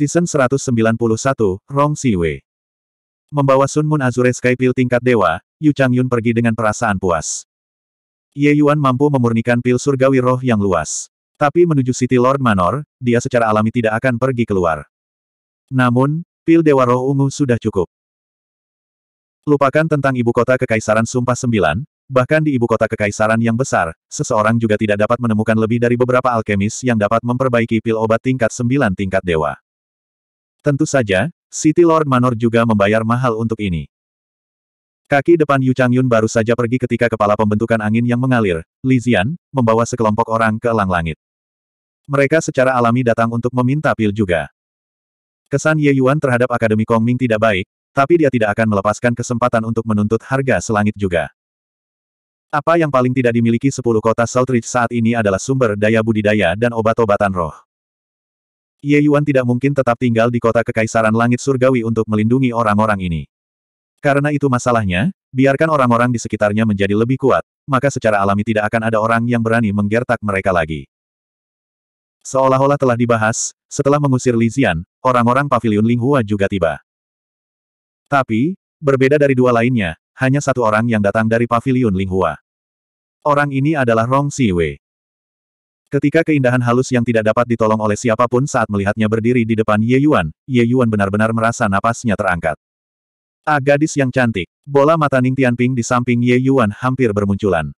Season 191, Rong Siwei. Membawa Sun Moon Azure Sky Pill tingkat dewa, Yu Chang Yun pergi dengan perasaan puas. Ye Yuan mampu memurnikan pil surgawi roh yang luas. Tapi menuju City Lord Manor, dia secara alami tidak akan pergi keluar. Namun, pil dewa roh ungu sudah cukup. Lupakan tentang ibu kota kekaisaran Sumpah Sembilan, bahkan di ibu kota kekaisaran yang besar, seseorang juga tidak dapat menemukan lebih dari beberapa alkemis yang dapat memperbaiki pil obat tingkat sembilan tingkat dewa. Tentu saja, City Lord Manor juga membayar mahal untuk ini. Kaki depan Yu Changyun baru saja pergi ketika kepala pembentukan angin yang mengalir, Li Zian, membawa sekelompok orang ke elang langit. Mereka secara alami datang untuk meminta pil juga. Kesan Ye Yuan terhadap Akademi Kong Ming tidak baik, tapi dia tidak akan melepaskan kesempatan untuk menuntut harga selangit juga. Apa yang paling tidak dimiliki sepuluh kota Southridge saat ini adalah sumber daya budidaya dan obat-obatan roh. Ye Yuan tidak mungkin tetap tinggal di kota Kekaisaran Langit Surgawi untuk melindungi orang-orang ini. Karena itu masalahnya, biarkan orang-orang di sekitarnya menjadi lebih kuat, maka secara alami tidak akan ada orang yang berani menggertak mereka lagi. Seolah-olah telah dibahas, setelah mengusir Lizian, orang-orang pavilion Linghua juga tiba. Tapi, berbeda dari dua lainnya, hanya satu orang yang datang dari pavilion Linghua. Orang ini adalah Rong Siwei. Ketika keindahan halus yang tidak dapat ditolong oleh siapapun saat melihatnya berdiri di depan Ye Yuan, Ye Yuan benar-benar merasa napasnya terangkat. Ah gadis yang cantik. Bola mata Ning Tianping di samping Ye Yuan hampir bermunculan.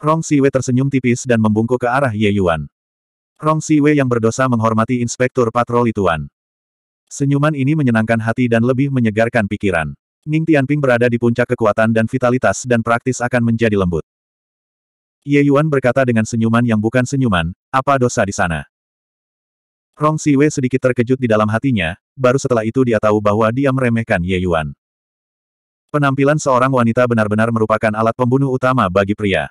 Rong Siwe tersenyum tipis dan membungkuk ke arah Ye Yuan. Rong Siwe yang berdosa menghormati Inspektur Patroli Tuan. Senyuman ini menyenangkan hati dan lebih menyegarkan pikiran. Ning Tianping berada di puncak kekuatan dan vitalitas dan praktis akan menjadi lembut. Ye Yuan berkata dengan senyuman yang bukan senyuman, apa dosa di sana? Rong Siwe sedikit terkejut di dalam hatinya, baru setelah itu dia tahu bahwa dia meremehkan Ye Yuan. Penampilan seorang wanita benar-benar merupakan alat pembunuh utama bagi pria.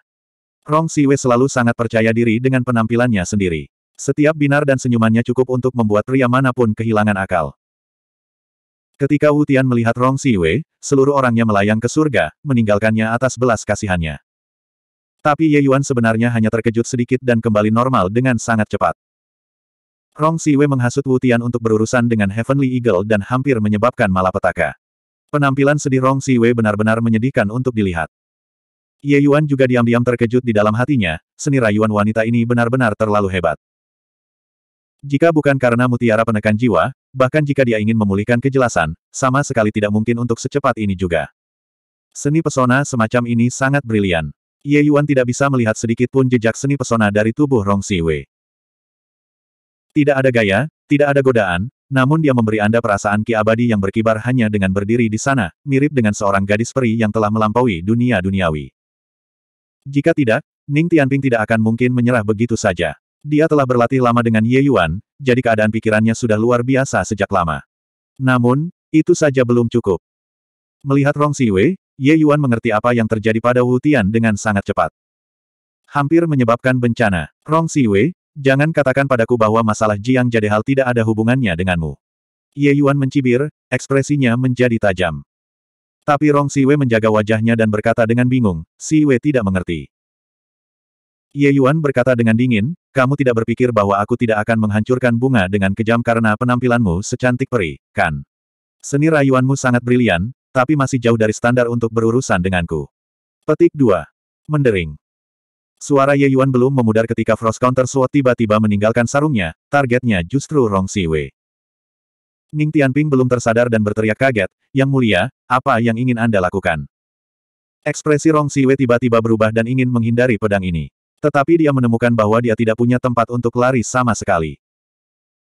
Rong Siwe selalu sangat percaya diri dengan penampilannya sendiri. Setiap binar dan senyumannya cukup untuk membuat pria manapun kehilangan akal. Ketika Wu Tian melihat Rong Siwe, seluruh orangnya melayang ke surga, meninggalkannya atas belas kasihannya. Tapi Ye Yuan sebenarnya hanya terkejut sedikit dan kembali normal dengan sangat cepat. Rong Siwe menghasut Wu Tian untuk berurusan dengan Heavenly Eagle dan hampir menyebabkan malapetaka. Penampilan sedih Rong Siwe benar-benar menyedihkan untuk dilihat. Ye Yuan juga diam-diam terkejut di dalam hatinya, seni rayuan wanita ini benar-benar terlalu hebat. Jika bukan karena mutiara penekan jiwa, bahkan jika dia ingin memulihkan kejelasan, sama sekali tidak mungkin untuk secepat ini juga. Seni pesona semacam ini sangat brilian. Ye Yuan tidak bisa melihat sedikit pun jejak seni pesona dari tubuh Rong Siwe. Tidak ada gaya, tidak ada godaan, namun dia memberi Anda perasaan ki abadi yang berkibar hanya dengan berdiri di sana, mirip dengan seorang gadis peri yang telah melampaui dunia duniawi. Jika tidak, Ning Tianping tidak akan mungkin menyerah begitu saja. Dia telah berlatih lama dengan Ye Yuan, jadi keadaan pikirannya sudah luar biasa sejak lama. Namun, itu saja belum cukup. Melihat Rong Siwe, Ye Yuan mengerti apa yang terjadi pada Wu Tian dengan sangat cepat. Hampir menyebabkan bencana. Rong Si Wei, jangan katakan padaku bahwa masalah Jiang Jade tidak ada hubungannya denganmu. Ye Yuan mencibir, ekspresinya menjadi tajam. Tapi Rong Si Wei menjaga wajahnya dan berkata dengan bingung, Si Wei tidak mengerti. Ye Yuan berkata dengan dingin, kamu tidak berpikir bahwa aku tidak akan menghancurkan bunga dengan kejam karena penampilanmu secantik peri, kan? Seni rayuanmu sangat brilian, tapi masih jauh dari standar untuk berurusan denganku. Petik 2. Mendering. Suara Ye Yuan belum memudar ketika Frost Counter Sword tiba-tiba meninggalkan sarungnya, targetnya justru Rong Si Wei. Ning Tianping belum tersadar dan berteriak kaget, Yang mulia, apa yang ingin Anda lakukan? Ekspresi Rong Wei tiba-tiba berubah dan ingin menghindari pedang ini. Tetapi dia menemukan bahwa dia tidak punya tempat untuk lari sama sekali.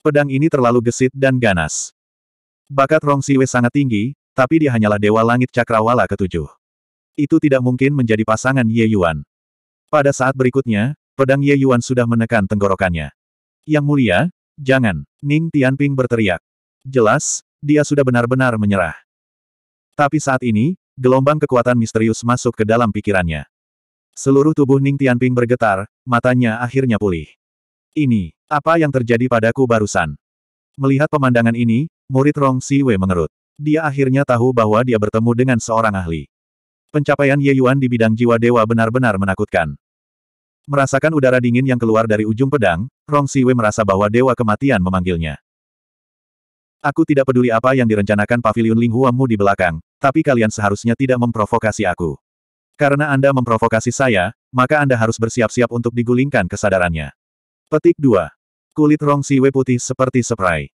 Pedang ini terlalu gesit dan ganas. Bakat Rong Siwe sangat tinggi, tapi dia hanyalah Dewa Langit Cakrawala ketujuh. Itu tidak mungkin menjadi pasangan Ye Yuan. Pada saat berikutnya, pedang Ye Yuan sudah menekan tenggorokannya. Yang mulia, jangan, Ning Tianping berteriak. Jelas, dia sudah benar-benar menyerah. Tapi saat ini, gelombang kekuatan misterius masuk ke dalam pikirannya. Seluruh tubuh Ning Tianping bergetar, matanya akhirnya pulih. Ini, apa yang terjadi padaku barusan? Melihat pemandangan ini, murid Rong Siwe mengerut. Dia akhirnya tahu bahwa dia bertemu dengan seorang ahli. Pencapaian Ye Yuan di bidang jiwa dewa benar-benar menakutkan. Merasakan udara dingin yang keluar dari ujung pedang, Rong Siwe merasa bahwa dewa kematian memanggilnya. Aku tidak peduli apa yang direncanakan pavilion Ling Huamu di belakang, tapi kalian seharusnya tidak memprovokasi aku. Karena Anda memprovokasi saya, maka Anda harus bersiap-siap untuk digulingkan kesadarannya. Petik 2. Kulit Rong Siwe putih seperti seprai.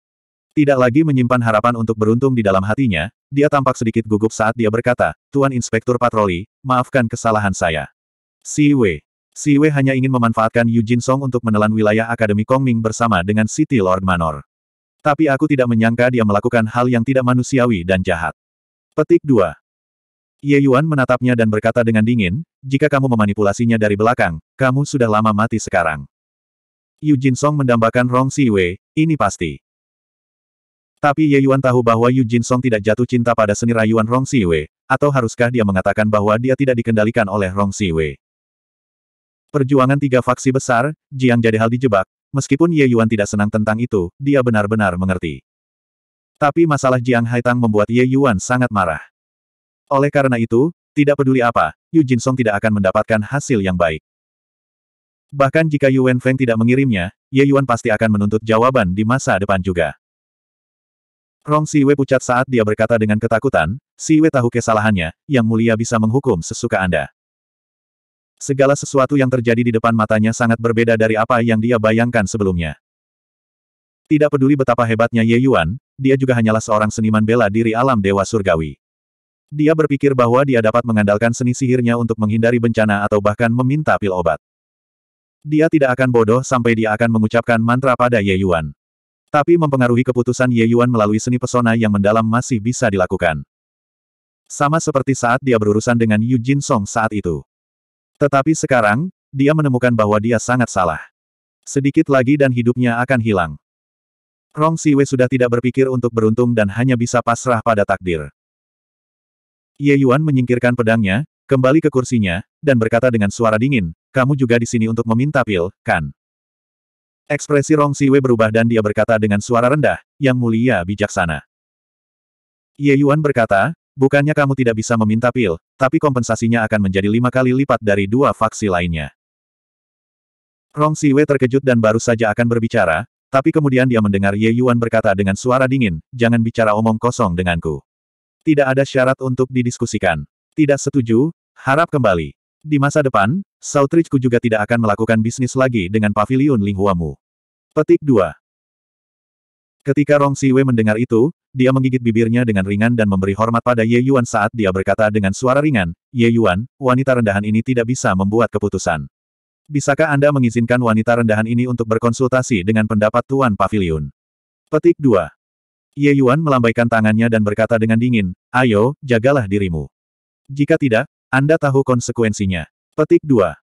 Tidak lagi menyimpan harapan untuk beruntung di dalam hatinya, dia tampak sedikit gugup saat dia berkata, Tuan Inspektur Patroli, maafkan kesalahan saya. Si Wei, Si Wei hanya ingin memanfaatkan Yu Jin Song untuk menelan wilayah Akademi Kongming bersama dengan City Lord Manor. Tapi aku tidak menyangka dia melakukan hal yang tidak manusiawi dan jahat. Petik 2. Ye Yuan menatapnya dan berkata dengan dingin, jika kamu memanipulasinya dari belakang, kamu sudah lama mati sekarang. Yu Jin Song mendambakan Rong Si Wei, ini pasti. Tapi Ye Yuan tahu bahwa Yu Jin Song tidak jatuh cinta pada seni rayuan Rong Si Wei, atau haruskah dia mengatakan bahwa dia tidak dikendalikan oleh Rong Si Wei? Perjuangan tiga faksi besar, Jiang jadi hal dijebak, meskipun Ye Yuan tidak senang tentang itu, dia benar-benar mengerti. Tapi masalah Jiang Haitang membuat Ye Yuan sangat marah. Oleh karena itu, tidak peduli apa, Yu Jin Song tidak akan mendapatkan hasil yang baik. Bahkan jika Yuan Feng tidak mengirimnya, Ye Yuan pasti akan menuntut jawaban di masa depan juga. Rong Siwe pucat saat dia berkata dengan ketakutan, Siwe tahu kesalahannya, yang mulia bisa menghukum sesuka Anda. Segala sesuatu yang terjadi di depan matanya sangat berbeda dari apa yang dia bayangkan sebelumnya. Tidak peduli betapa hebatnya Ye Yuan, dia juga hanyalah seorang seniman bela diri alam Dewa Surgawi. Dia berpikir bahwa dia dapat mengandalkan seni sihirnya untuk menghindari bencana atau bahkan meminta pil obat. Dia tidak akan bodoh sampai dia akan mengucapkan mantra pada Ye Yuan. Tapi mempengaruhi keputusan Ye Yuan melalui seni pesona yang mendalam masih bisa dilakukan. Sama seperti saat dia berurusan dengan Yu Jin Song saat itu. Tetapi sekarang, dia menemukan bahwa dia sangat salah. Sedikit lagi dan hidupnya akan hilang. Rong Siwe sudah tidak berpikir untuk beruntung dan hanya bisa pasrah pada takdir. Ye Yuan menyingkirkan pedangnya, kembali ke kursinya, dan berkata dengan suara dingin, kamu juga di sini untuk meminta pil, kan? Ekspresi Rong Siwe berubah dan dia berkata dengan suara rendah, Yang mulia bijaksana. Ye Yuan berkata, bukannya kamu tidak bisa meminta pil, tapi kompensasinya akan menjadi lima kali lipat dari dua faksi lainnya. Rong Siwe terkejut dan baru saja akan berbicara, tapi kemudian dia mendengar Ye Yuan berkata dengan suara dingin, jangan bicara omong kosong denganku. Tidak ada syarat untuk didiskusikan. Tidak setuju, harap kembali. Di masa depan, Sautrichku juga tidak akan melakukan bisnis lagi dengan pavilion Linghuamu. Petik 2. Ketika Rong Siwe mendengar itu, dia menggigit bibirnya dengan ringan dan memberi hormat pada Ye Yuan saat dia berkata dengan suara ringan, Ye Yuan, wanita rendahan ini tidak bisa membuat keputusan. Bisakah Anda mengizinkan wanita rendahan ini untuk berkonsultasi dengan pendapat Tuan Pavilion? Petik 2. Ye Yuan melambaikan tangannya dan berkata dengan dingin, Ayo, jagalah dirimu. Jika tidak, anda tahu konsekuensinya. Petik 2.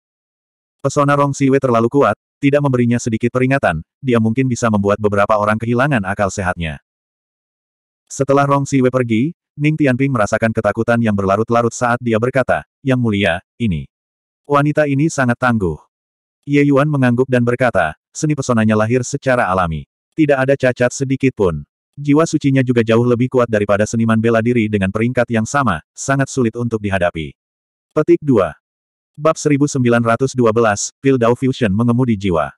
Pesona Rong Siwe terlalu kuat, tidak memberinya sedikit peringatan, dia mungkin bisa membuat beberapa orang kehilangan akal sehatnya. Setelah Rong Siwe pergi, Ning Tianping merasakan ketakutan yang berlarut-larut saat dia berkata, Yang mulia, ini. Wanita ini sangat tangguh. Ye Yuan mengangguk dan berkata, seni pesonanya lahir secara alami. Tidak ada cacat sedikit pun. Jiwa sucinya juga jauh lebih kuat daripada seniman bela diri dengan peringkat yang sama, sangat sulit untuk dihadapi. Petik 2. Bab 1912, Pil Dao Fusion mengemudi jiwa.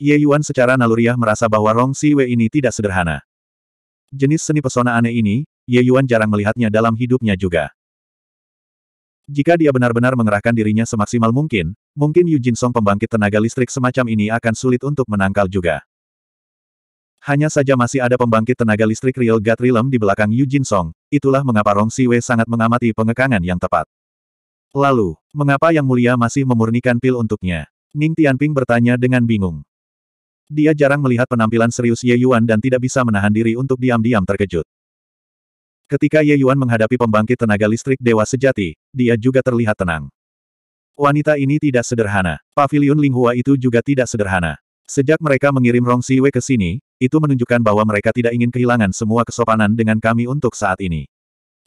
Ye Yuan secara naluriah merasa bahwa Rong Siwe ini tidak sederhana. Jenis seni pesona aneh ini, Ye Yuan jarang melihatnya dalam hidupnya juga. Jika dia benar-benar mengerahkan dirinya semaksimal mungkin, mungkin Yu Jin Song pembangkit tenaga listrik semacam ini akan sulit untuk menangkal juga. Hanya saja masih ada pembangkit tenaga listrik Real God Realm di belakang Yu Jin Song, itulah mengapa Rong Siwe sangat mengamati pengekangan yang tepat. Lalu, mengapa Yang Mulia masih memurnikan pil untuknya? Ning Tianping bertanya dengan bingung. Dia jarang melihat penampilan serius Ye Yuan dan tidak bisa menahan diri untuk diam-diam terkejut. Ketika Ye Yuan menghadapi pembangkit tenaga listrik dewa sejati, dia juga terlihat tenang. Wanita ini tidak sederhana. Pavilion Linghua itu juga tidak sederhana. Sejak mereka mengirim Rong Siwe ke sini, itu menunjukkan bahwa mereka tidak ingin kehilangan semua kesopanan dengan kami untuk saat ini.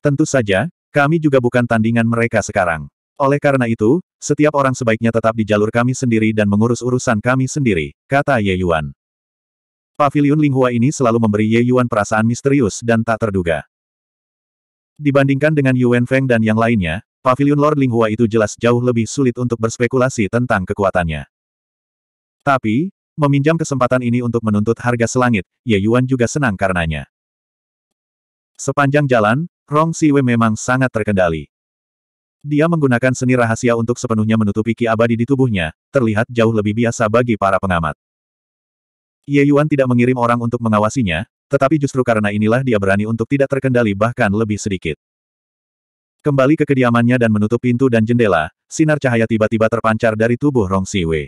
Tentu saja, kami juga bukan tandingan mereka sekarang. Oleh karena itu, setiap orang sebaiknya tetap di jalur kami sendiri dan mengurus urusan kami sendiri, kata Ye Yuan. Pavilion Linghua ini selalu memberi Ye Yuan perasaan misterius dan tak terduga. Dibandingkan dengan Yuan Feng dan yang lainnya, Pavilion Lord Linghua itu jelas jauh lebih sulit untuk berspekulasi tentang kekuatannya. Tapi, meminjam kesempatan ini untuk menuntut harga selangit, Ye Yuan juga senang karenanya. Sepanjang jalan, Rong Siwe memang sangat terkendali. Dia menggunakan seni rahasia untuk sepenuhnya menutupi ki abadi di tubuhnya, terlihat jauh lebih biasa bagi para pengamat. Ye Yuan tidak mengirim orang untuk mengawasinya, tetapi justru karena inilah dia berani untuk tidak terkendali bahkan lebih sedikit. Kembali ke kediamannya dan menutup pintu dan jendela, sinar cahaya tiba-tiba terpancar dari tubuh Rong Siwei.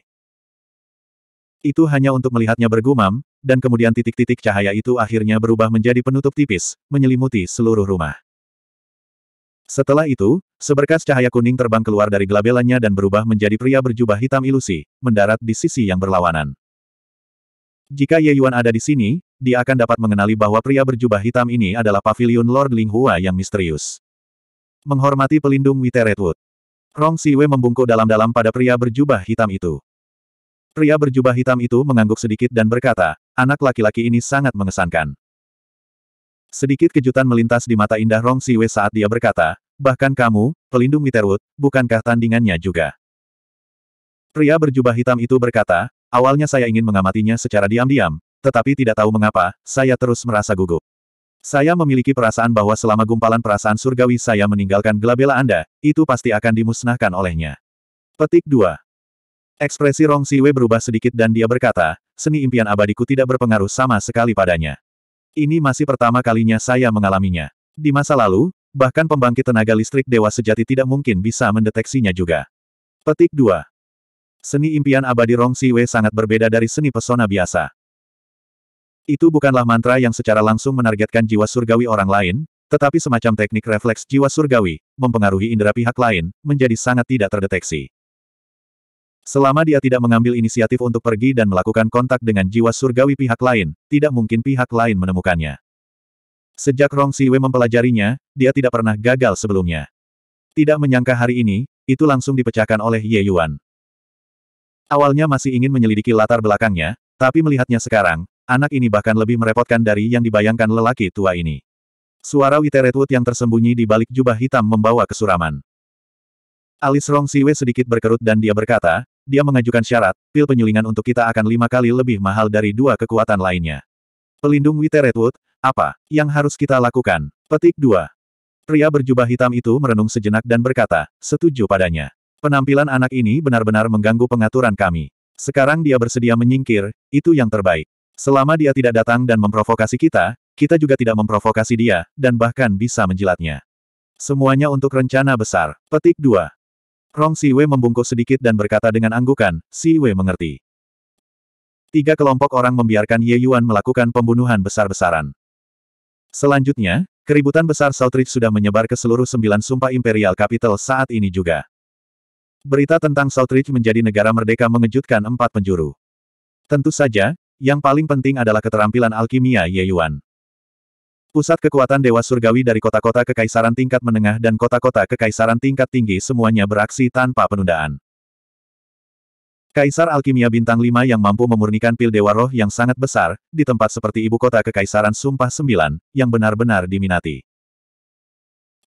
Itu hanya untuk melihatnya bergumam, dan kemudian titik-titik cahaya itu akhirnya berubah menjadi penutup tipis, menyelimuti seluruh rumah. Setelah itu, seberkas cahaya kuning terbang keluar dari gelabelannya dan berubah menjadi pria berjubah hitam ilusi, mendarat di sisi yang berlawanan. Jika Ye Yuan ada di sini, dia akan dapat mengenali bahwa pria berjubah hitam ini adalah pavilion Lord Linghua yang misterius. Menghormati pelindung Wite Redwood. Rong Siwe membungkuk dalam-dalam pada pria berjubah hitam itu. Pria berjubah hitam itu mengangguk sedikit dan berkata, anak laki-laki ini sangat mengesankan. Sedikit kejutan melintas di mata indah Rong Siwe saat dia berkata, bahkan kamu, pelindung Witherwood, bukankah tandingannya juga? Pria berjubah hitam itu berkata, awalnya saya ingin mengamatinya secara diam-diam, tetapi tidak tahu mengapa, saya terus merasa gugup. Saya memiliki perasaan bahwa selama gumpalan perasaan surgawi saya meninggalkan gelabela Anda, itu pasti akan dimusnahkan olehnya. Petik 2. Ekspresi Rong Siwe berubah sedikit dan dia berkata, seni impian abadiku tidak berpengaruh sama sekali padanya. Ini masih pertama kalinya saya mengalaminya. Di masa lalu, bahkan pembangkit tenaga listrik dewa sejati tidak mungkin bisa mendeteksinya juga. Petik 2. Seni impian abadi Rong Siwe sangat berbeda dari seni pesona biasa. Itu bukanlah mantra yang secara langsung menargetkan jiwa surgawi orang lain, tetapi semacam teknik refleks jiwa surgawi, mempengaruhi indera pihak lain, menjadi sangat tidak terdeteksi. Selama dia tidak mengambil inisiatif untuk pergi dan melakukan kontak dengan jiwa surgawi pihak lain, tidak mungkin pihak lain menemukannya. Sejak Rong Siwe mempelajarinya, dia tidak pernah gagal sebelumnya. Tidak menyangka hari ini, itu langsung dipecahkan oleh Ye Yuan. Awalnya masih ingin menyelidiki latar belakangnya, tapi melihatnya sekarang, anak ini bahkan lebih merepotkan dari yang dibayangkan lelaki tua ini. Suara Witeretwood yang tersembunyi di balik jubah hitam membawa kesuraman. Alis Rong Siwe sedikit berkerut dan dia berkata, dia mengajukan syarat, pil penyulingan untuk kita akan lima kali lebih mahal dari dua kekuatan lainnya. Pelindung Wite Redwood, apa yang harus kita lakukan? Petik 2. Pria berjubah hitam itu merenung sejenak dan berkata, setuju padanya. Penampilan anak ini benar-benar mengganggu pengaturan kami. Sekarang dia bersedia menyingkir, itu yang terbaik. Selama dia tidak datang dan memprovokasi kita, kita juga tidak memprovokasi dia, dan bahkan bisa menjilatnya. Semuanya untuk rencana besar. Petik 2. Rong Siwe membungkuk sedikit dan berkata dengan anggukan, Siwe mengerti. Tiga kelompok orang membiarkan Ye Yuan melakukan pembunuhan besar-besaran. Selanjutnya, keributan besar Soutrich sudah menyebar ke seluruh sembilan sumpah imperial capital saat ini juga. Berita tentang Soutrich menjadi negara merdeka mengejutkan empat penjuru. Tentu saja, yang paling penting adalah keterampilan alkimia Ye Yuan. Pusat kekuatan Dewa Surgawi dari kota-kota kekaisaran tingkat menengah dan kota-kota kekaisaran tingkat tinggi semuanya beraksi tanpa penundaan. Kaisar Alkimia Bintang 5 yang mampu memurnikan pil Dewa Roh yang sangat besar, di tempat seperti ibu kota Kekaisaran Sumpah 9, yang benar-benar diminati.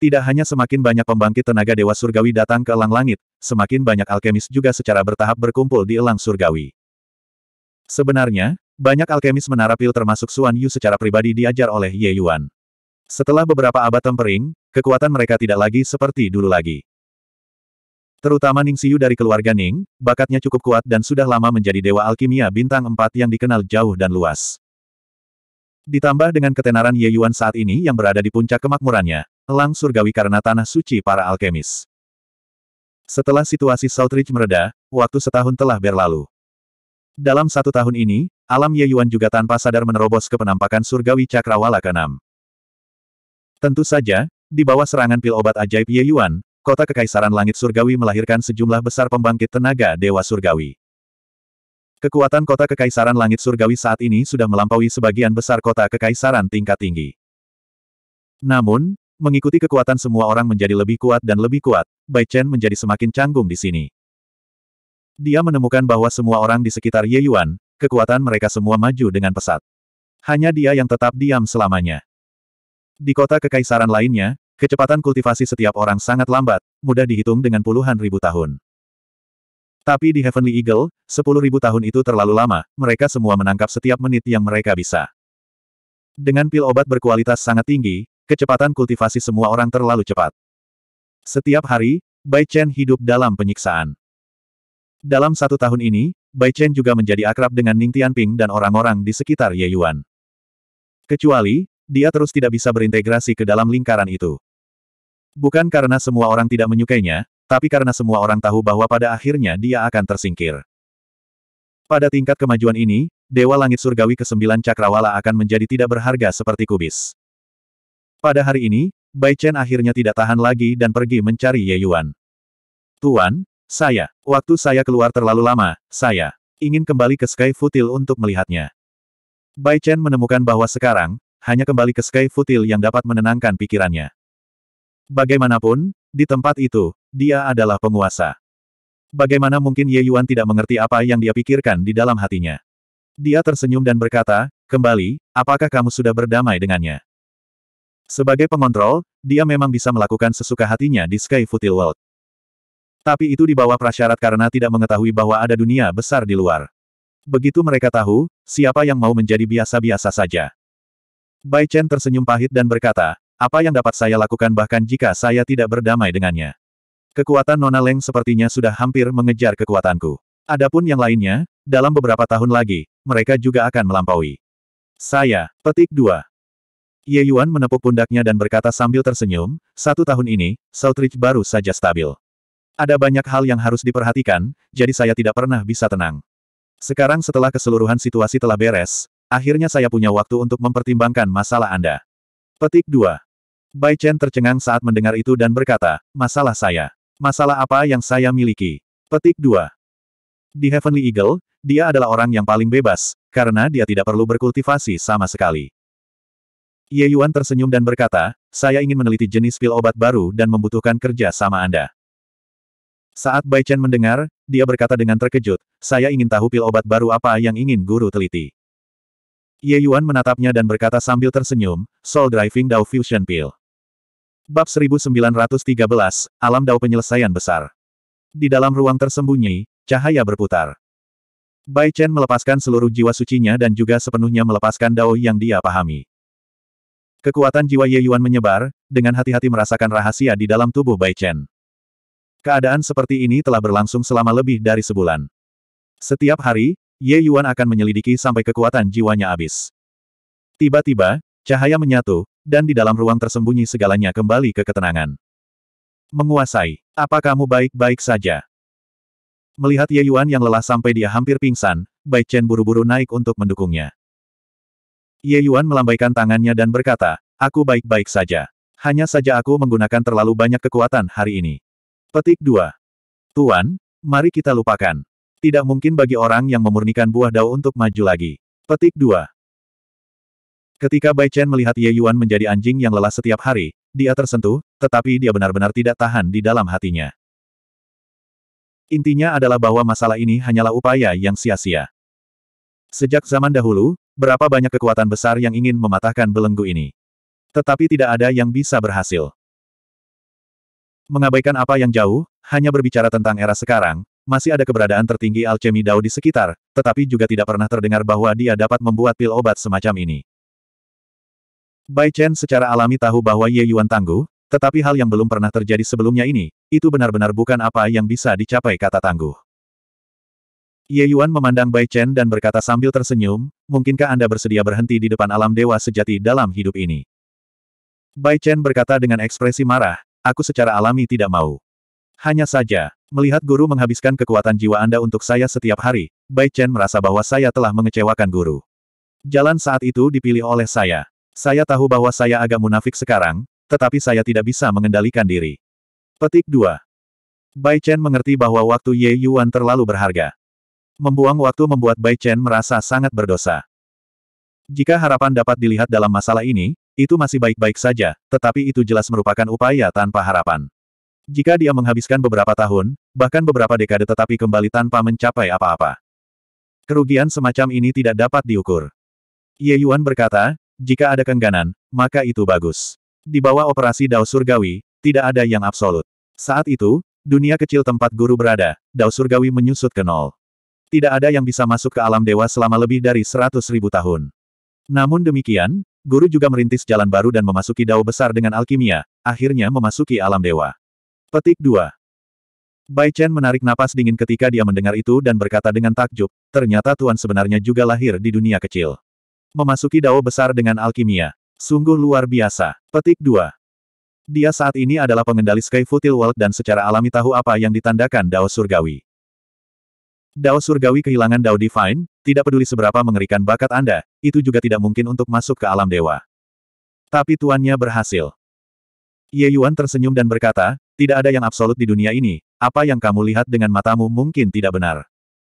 Tidak hanya semakin banyak pembangkit tenaga Dewa Surgawi datang ke Elang Langit, semakin banyak alkemis juga secara bertahap berkumpul di Elang Surgawi. Sebenarnya, banyak alkemis menara pil termasuk Xuan Yu secara pribadi diajar oleh Ye Yuan. Setelah beberapa abad tempering, kekuatan mereka tidak lagi seperti dulu lagi. Terutama Ning Xiu dari keluarga Ning, bakatnya cukup kuat dan sudah lama menjadi dewa alkimia bintang 4 yang dikenal jauh dan luas. Ditambah dengan ketenaran Ye Yuan saat ini yang berada di puncak kemakmurannya, elang surgawi karena tanah suci para alkemis. Setelah situasi Saltridge mereda, waktu setahun telah berlalu. Dalam satu tahun ini, alam Ye Yuan juga tanpa sadar menerobos ke penampakan surgawi cakrawala ke-6. Tentu saja, di bawah serangan pil obat ajaib Ye Yuan, kota kekaisaran langit surgawi melahirkan sejumlah besar pembangkit tenaga dewa surgawi. Kekuatan kota kekaisaran langit surgawi saat ini sudah melampaui sebagian besar kota kekaisaran tingkat tinggi. Namun, mengikuti kekuatan semua orang menjadi lebih kuat dan lebih kuat, Bai Chen menjadi semakin canggung di sini. Dia menemukan bahwa semua orang di sekitar Ye Yuan, kekuatan mereka semua maju dengan pesat. Hanya dia yang tetap diam selamanya. Di kota kekaisaran lainnya, kecepatan kultivasi setiap orang sangat lambat, mudah dihitung dengan puluhan ribu tahun. Tapi di Heavenly Eagle, sepuluh ribu tahun itu terlalu lama, mereka semua menangkap setiap menit yang mereka bisa. Dengan pil obat berkualitas sangat tinggi, kecepatan kultivasi semua orang terlalu cepat. Setiap hari, Bai Chen hidup dalam penyiksaan. Dalam satu tahun ini, Bai Chen juga menjadi akrab dengan Ning Tianping dan orang-orang di sekitar Ye Yuan. Kecuali, dia terus tidak bisa berintegrasi ke dalam lingkaran itu. Bukan karena semua orang tidak menyukainya, tapi karena semua orang tahu bahwa pada akhirnya dia akan tersingkir. Pada tingkat kemajuan ini, Dewa Langit Surgawi ke-9 Cakrawala akan menjadi tidak berharga seperti kubis. Pada hari ini, Bai Chen akhirnya tidak tahan lagi dan pergi mencari Ye Yuan. Tuan, saya, waktu saya keluar terlalu lama, saya ingin kembali ke Sky Futil untuk melihatnya. Bai Chen menemukan bahwa sekarang, hanya kembali ke Sky Futil yang dapat menenangkan pikirannya. Bagaimanapun, di tempat itu, dia adalah penguasa. Bagaimana mungkin Ye Yuan tidak mengerti apa yang dia pikirkan di dalam hatinya? Dia tersenyum dan berkata, kembali, apakah kamu sudah berdamai dengannya? Sebagai pengontrol, dia memang bisa melakukan sesuka hatinya di Sky Futil World. Tapi itu di bawah prasyarat karena tidak mengetahui bahwa ada dunia besar di luar. Begitu mereka tahu, siapa yang mau menjadi biasa-biasa saja. Bai Chen tersenyum pahit dan berkata, apa yang dapat saya lakukan bahkan jika saya tidak berdamai dengannya. Kekuatan Nona Leng sepertinya sudah hampir mengejar kekuatanku. Adapun yang lainnya, dalam beberapa tahun lagi, mereka juga akan melampaui. Saya, petik dua. Ye Yuan menepuk pundaknya dan berkata sambil tersenyum, satu tahun ini, Southridge baru saja stabil. Ada banyak hal yang harus diperhatikan, jadi saya tidak pernah bisa tenang. Sekarang setelah keseluruhan situasi telah beres, akhirnya saya punya waktu untuk mempertimbangkan masalah Anda. Petik 2. Bai Chen tercengang saat mendengar itu dan berkata, masalah saya. Masalah apa yang saya miliki? Petik 2. Di Heavenly Eagle, dia adalah orang yang paling bebas, karena dia tidak perlu berkultivasi sama sekali. Ye Yuan tersenyum dan berkata, saya ingin meneliti jenis pil obat baru dan membutuhkan kerja sama Anda. Saat Bai Chen mendengar, dia berkata dengan terkejut, saya ingin tahu pil obat baru apa yang ingin guru teliti. Ye Yuan menatapnya dan berkata sambil tersenyum, Soul Driving Dao Fusion Pill. Bab 1913, Alam Dao Penyelesaian Besar. Di dalam ruang tersembunyi, cahaya berputar. Bai Chen melepaskan seluruh jiwa sucinya dan juga sepenuhnya melepaskan Dao yang dia pahami. Kekuatan jiwa Ye Yuan menyebar, dengan hati-hati merasakan rahasia di dalam tubuh Bai Chen. Keadaan seperti ini telah berlangsung selama lebih dari sebulan. Setiap hari, Ye Yuan akan menyelidiki sampai kekuatan jiwanya habis. Tiba-tiba, cahaya menyatu, dan di dalam ruang tersembunyi segalanya kembali ke ketenangan. Menguasai, apa kamu baik-baik saja? Melihat Ye Yuan yang lelah sampai dia hampir pingsan, Bai Chen buru-buru naik untuk mendukungnya. Ye Yuan melambaikan tangannya dan berkata, aku baik-baik saja. Hanya saja aku menggunakan terlalu banyak kekuatan hari ini. Petik 2. Tuan, mari kita lupakan. Tidak mungkin bagi orang yang memurnikan buah dao untuk maju lagi. Petik 2. Ketika Bai Chen melihat Ye Yuan menjadi anjing yang lelah setiap hari, dia tersentuh, tetapi dia benar-benar tidak tahan di dalam hatinya. Intinya adalah bahwa masalah ini hanyalah upaya yang sia-sia. Sejak zaman dahulu, berapa banyak kekuatan besar yang ingin mematahkan belenggu ini. Tetapi tidak ada yang bisa berhasil mengabaikan apa yang jauh, hanya berbicara tentang era sekarang, masih ada keberadaan tertinggi alchemy Dao di sekitar, tetapi juga tidak pernah terdengar bahwa dia dapat membuat pil obat semacam ini. Bai Chen secara alami tahu bahwa Ye Yuan tangguh, tetapi hal yang belum pernah terjadi sebelumnya ini, itu benar-benar bukan apa yang bisa dicapai kata tangguh. Ye Yuan memandang Bai Chen dan berkata sambil tersenyum, mungkinkah Anda bersedia berhenti di depan alam dewa sejati dalam hidup ini? Bai Chen berkata dengan ekspresi marah, Aku secara alami tidak mau. Hanya saja, melihat guru menghabiskan kekuatan jiwa Anda untuk saya setiap hari, Bai Chen merasa bahwa saya telah mengecewakan guru. Jalan saat itu dipilih oleh saya. Saya tahu bahwa saya agak munafik sekarang, tetapi saya tidak bisa mengendalikan diri. Petik 2. Bai Chen mengerti bahwa waktu Ye Yuan terlalu berharga. Membuang waktu membuat Bai Chen merasa sangat berdosa. Jika harapan dapat dilihat dalam masalah ini, itu masih baik-baik saja, tetapi itu jelas merupakan upaya tanpa harapan. Jika dia menghabiskan beberapa tahun, bahkan beberapa dekade tetapi kembali tanpa mencapai apa-apa. Kerugian semacam ini tidak dapat diukur. Ye Yuan berkata, jika ada kengganan, maka itu bagus. Di bawah operasi Dao Surgawi, tidak ada yang absolut. Saat itu, dunia kecil tempat guru berada, Dao Surgawi menyusut ke nol. Tidak ada yang bisa masuk ke alam dewa selama lebih dari seratus ribu tahun. Namun demikian, Guru juga merintis jalan baru dan memasuki dao besar dengan alkimia, akhirnya memasuki alam dewa. Petik 2. Bai Chen menarik napas dingin ketika dia mendengar itu dan berkata dengan takjub, ternyata Tuan sebenarnya juga lahir di dunia kecil. Memasuki dao besar dengan alkimia. Sungguh luar biasa. Petik 2. Dia saat ini adalah pengendali Sky Futil World dan secara alami tahu apa yang ditandakan dao surgawi. Dao surgawi kehilangan Dao Divine, tidak peduli seberapa mengerikan bakat Anda, itu juga tidak mungkin untuk masuk ke alam dewa. Tapi tuannya berhasil. Ye Yuan tersenyum dan berkata, tidak ada yang absolut di dunia ini, apa yang kamu lihat dengan matamu mungkin tidak benar.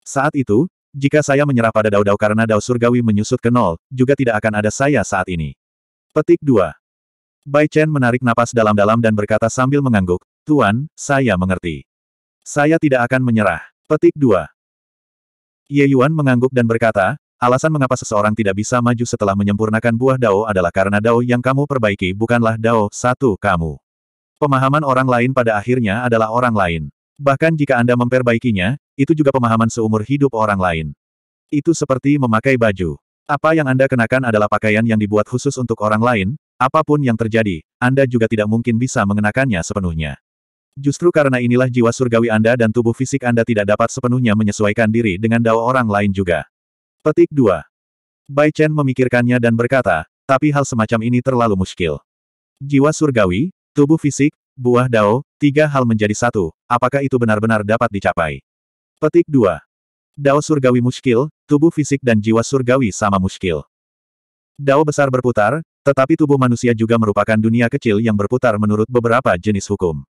Saat itu, jika saya menyerah pada Dao-Dao karena Dao surgawi menyusut ke nol, juga tidak akan ada saya saat ini. Petik 2. Bai Chen menarik napas dalam-dalam dan berkata sambil mengangguk, Tuan, saya mengerti. Saya tidak akan menyerah. Petik 2. Ye Yuan mengangguk dan berkata, alasan mengapa seseorang tidak bisa maju setelah menyempurnakan buah dao adalah karena dao yang kamu perbaiki bukanlah dao satu kamu. Pemahaman orang lain pada akhirnya adalah orang lain. Bahkan jika Anda memperbaikinya, itu juga pemahaman seumur hidup orang lain. Itu seperti memakai baju. Apa yang Anda kenakan adalah pakaian yang dibuat khusus untuk orang lain, apapun yang terjadi, Anda juga tidak mungkin bisa mengenakannya sepenuhnya. Justru karena inilah jiwa surgawi Anda dan tubuh fisik Anda tidak dapat sepenuhnya menyesuaikan diri dengan dao orang lain juga. Petik 2. Bai Chen memikirkannya dan berkata, tapi hal semacam ini terlalu muskil. Jiwa surgawi, tubuh fisik, buah dao, tiga hal menjadi satu, apakah itu benar-benar dapat dicapai? Petik 2. Dao surgawi muskil, tubuh fisik dan jiwa surgawi sama muskil. Dao besar berputar, tetapi tubuh manusia juga merupakan dunia kecil yang berputar menurut beberapa jenis hukum.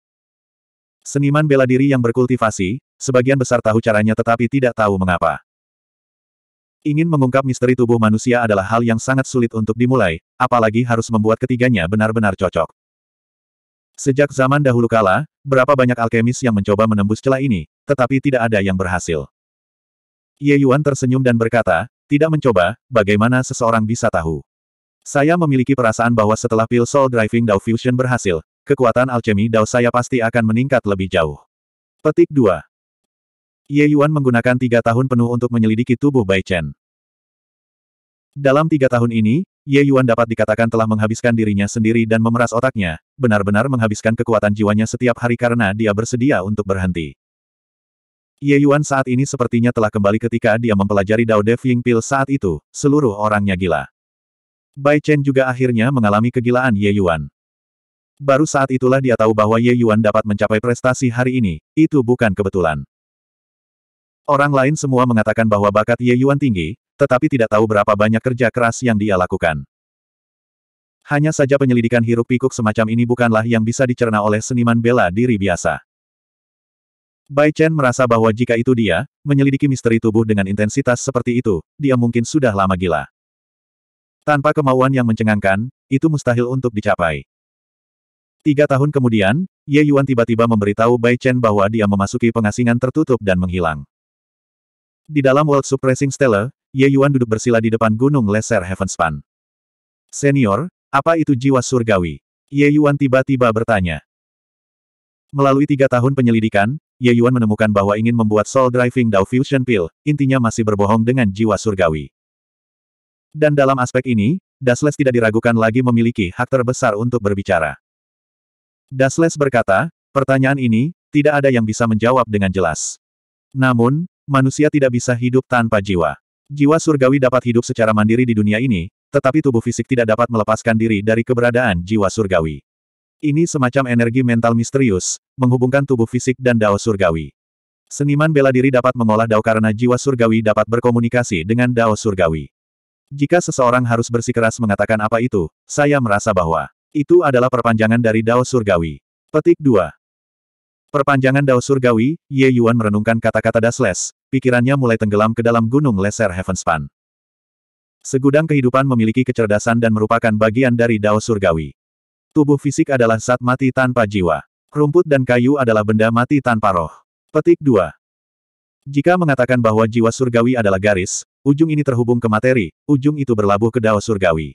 Seniman bela diri yang berkultivasi, sebagian besar tahu caranya tetapi tidak tahu mengapa. Ingin mengungkap misteri tubuh manusia adalah hal yang sangat sulit untuk dimulai, apalagi harus membuat ketiganya benar-benar cocok. Sejak zaman dahulu kala, berapa banyak alkemis yang mencoba menembus celah ini, tetapi tidak ada yang berhasil. Ye Yuan tersenyum dan berkata, tidak mencoba, bagaimana seseorang bisa tahu? Saya memiliki perasaan bahwa setelah pil Soul Driving Dao Fusion berhasil, kekuatan alchemy Dao saya pasti akan meningkat lebih jauh. Petik 2. Ye Yuan menggunakan tiga tahun penuh untuk menyelidiki tubuh Bai Chen. Dalam tiga tahun ini, Ye Yuan dapat dikatakan telah menghabiskan dirinya sendiri dan memeras otaknya, benar-benar menghabiskan kekuatan jiwanya setiap hari karena dia bersedia untuk berhenti. Ye Yuan saat ini sepertinya telah kembali ketika dia mempelajari Dao De Ying Pil saat itu, seluruh orangnya gila. Bai Chen juga akhirnya mengalami kegilaan Ye Yuan. Baru saat itulah dia tahu bahwa Ye Yuan dapat mencapai prestasi hari ini, itu bukan kebetulan. Orang lain semua mengatakan bahwa bakat Ye Yuan tinggi, tetapi tidak tahu berapa banyak kerja keras yang dia lakukan. Hanya saja penyelidikan hiruk pikuk semacam ini bukanlah yang bisa dicerna oleh seniman bela diri biasa. Bai Chen merasa bahwa jika itu dia, menyelidiki misteri tubuh dengan intensitas seperti itu, dia mungkin sudah lama gila. Tanpa kemauan yang mencengangkan, itu mustahil untuk dicapai. Tiga tahun kemudian, Ye Yuan tiba-tiba memberitahu Bai Chen bahwa dia memasuki pengasingan tertutup dan menghilang. Di dalam World Suppressing Stella, Ye Yuan duduk bersila di depan gunung Lesser Heavenspan. Senior, apa itu jiwa surgawi? Ye Yuan tiba-tiba bertanya. Melalui tiga tahun penyelidikan, Ye Yuan menemukan bahwa ingin membuat Soul Driving Dao Fusion Pill, intinya masih berbohong dengan jiwa surgawi. Dan dalam aspek ini, Dasles tidak diragukan lagi memiliki hak terbesar untuk berbicara. Dasles berkata, pertanyaan ini, tidak ada yang bisa menjawab dengan jelas. Namun, manusia tidak bisa hidup tanpa jiwa. Jiwa surgawi dapat hidup secara mandiri di dunia ini, tetapi tubuh fisik tidak dapat melepaskan diri dari keberadaan jiwa surgawi. Ini semacam energi mental misterius, menghubungkan tubuh fisik dan dao surgawi. Seniman bela diri dapat mengolah dao karena jiwa surgawi dapat berkomunikasi dengan dao surgawi. Jika seseorang harus bersikeras mengatakan apa itu, saya merasa bahwa itu adalah perpanjangan dari Dao Surgawi. Petik 2. Perpanjangan Dao Surgawi, Ye Yuan merenungkan kata-kata Dasles, pikirannya mulai tenggelam ke dalam gunung Lesser Heavenspan. Segudang kehidupan memiliki kecerdasan dan merupakan bagian dari Dao Surgawi. Tubuh fisik adalah saat mati tanpa jiwa. Rumput dan kayu adalah benda mati tanpa roh. Petik 2. Jika mengatakan bahwa jiwa surgawi adalah garis, ujung ini terhubung ke materi, ujung itu berlabuh ke Dao Surgawi.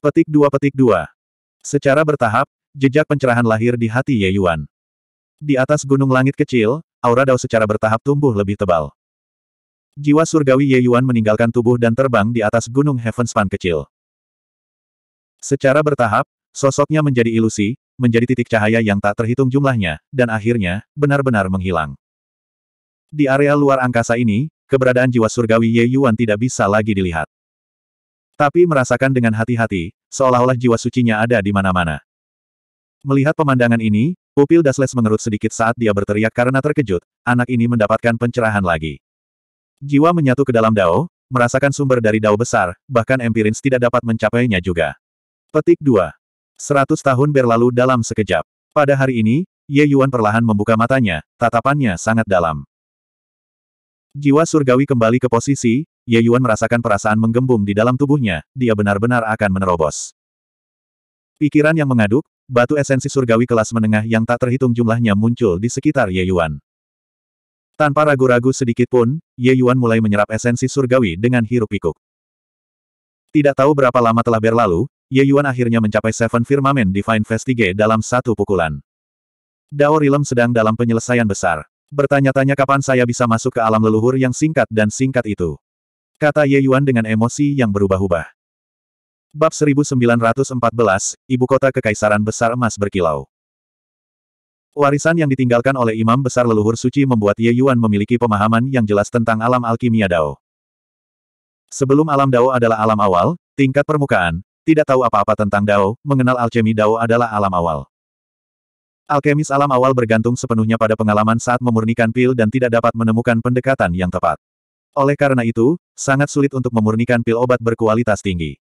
Petik 2 Petik 2 Secara bertahap, jejak pencerahan lahir di hati Ye Yuan. Di atas gunung langit kecil, aura Dao secara bertahap tumbuh lebih tebal. Jiwa surgawi Ye Yuan meninggalkan tubuh dan terbang di atas gunung Heavenspan kecil. Secara bertahap, sosoknya menjadi ilusi, menjadi titik cahaya yang tak terhitung jumlahnya, dan akhirnya, benar-benar menghilang. Di area luar angkasa ini, keberadaan jiwa surgawi Ye Yuan tidak bisa lagi dilihat. Tapi merasakan dengan hati-hati, seolah-olah jiwa sucinya ada di mana-mana. Melihat pemandangan ini, pupil Dasles mengerut sedikit saat dia berteriak karena terkejut, anak ini mendapatkan pencerahan lagi. Jiwa menyatu ke dalam Dao, merasakan sumber dari Dao besar, bahkan Empirins tidak dapat mencapainya juga. Petik 2. 100 tahun berlalu dalam sekejap. Pada hari ini, Ye Yuan perlahan membuka matanya, tatapannya sangat dalam. Jiwa surgawi kembali ke posisi, Ye Yuan merasakan perasaan menggembung di dalam tubuhnya, dia benar-benar akan menerobos. Pikiran yang mengaduk, batu esensi surgawi kelas menengah yang tak terhitung jumlahnya muncul di sekitar Ye Yuan. Tanpa ragu-ragu sedikit pun, Ye Yuan mulai menyerap esensi surgawi dengan hirup pikuk Tidak tahu berapa lama telah berlalu, Ye Yuan akhirnya mencapai Seven Firmament Divine Vestige dalam satu pukulan. Dao Rilem sedang dalam penyelesaian besar. Bertanya-tanya kapan saya bisa masuk ke alam leluhur yang singkat dan singkat itu. Kata Ye Yuan dengan emosi yang berubah-ubah. Bab 1914, Ibu Kota Kekaisaran Besar Emas Berkilau. Warisan yang ditinggalkan oleh imam besar leluhur suci membuat Ye Yuan memiliki pemahaman yang jelas tentang alam alkimia Dao. Sebelum alam Dao adalah alam awal, tingkat permukaan, tidak tahu apa-apa tentang Dao, mengenal alkemi Dao adalah alam awal. Alkemis alam awal bergantung sepenuhnya pada pengalaman saat memurnikan pil dan tidak dapat menemukan pendekatan yang tepat. Oleh karena itu, sangat sulit untuk memurnikan pil obat berkualitas tinggi.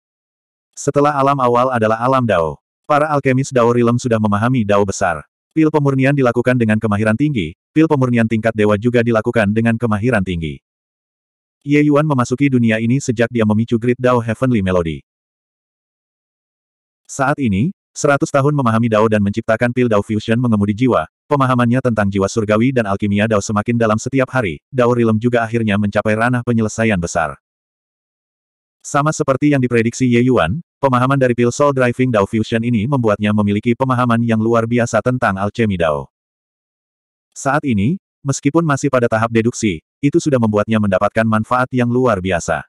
Setelah alam awal adalah alam Dao. Para alkemis Dao Rilem sudah memahami Dao besar. Pil pemurnian dilakukan dengan kemahiran tinggi, pil pemurnian tingkat dewa juga dilakukan dengan kemahiran tinggi. Ye Yuan memasuki dunia ini sejak dia memicu grid Dao Heavenly Melody. Saat ini, 100 tahun memahami Dao dan menciptakan pil Dao Fusion mengemudi jiwa, Pemahamannya tentang jiwa surgawi dan alkimia Dao semakin dalam setiap hari, Dao Rilem juga akhirnya mencapai ranah penyelesaian besar. Sama seperti yang diprediksi Ye Yuan, pemahaman dari Pil Soul Driving Dao Fusion ini membuatnya memiliki pemahaman yang luar biasa tentang alchemy Dao. Saat ini, meskipun masih pada tahap deduksi, itu sudah membuatnya mendapatkan manfaat yang luar biasa.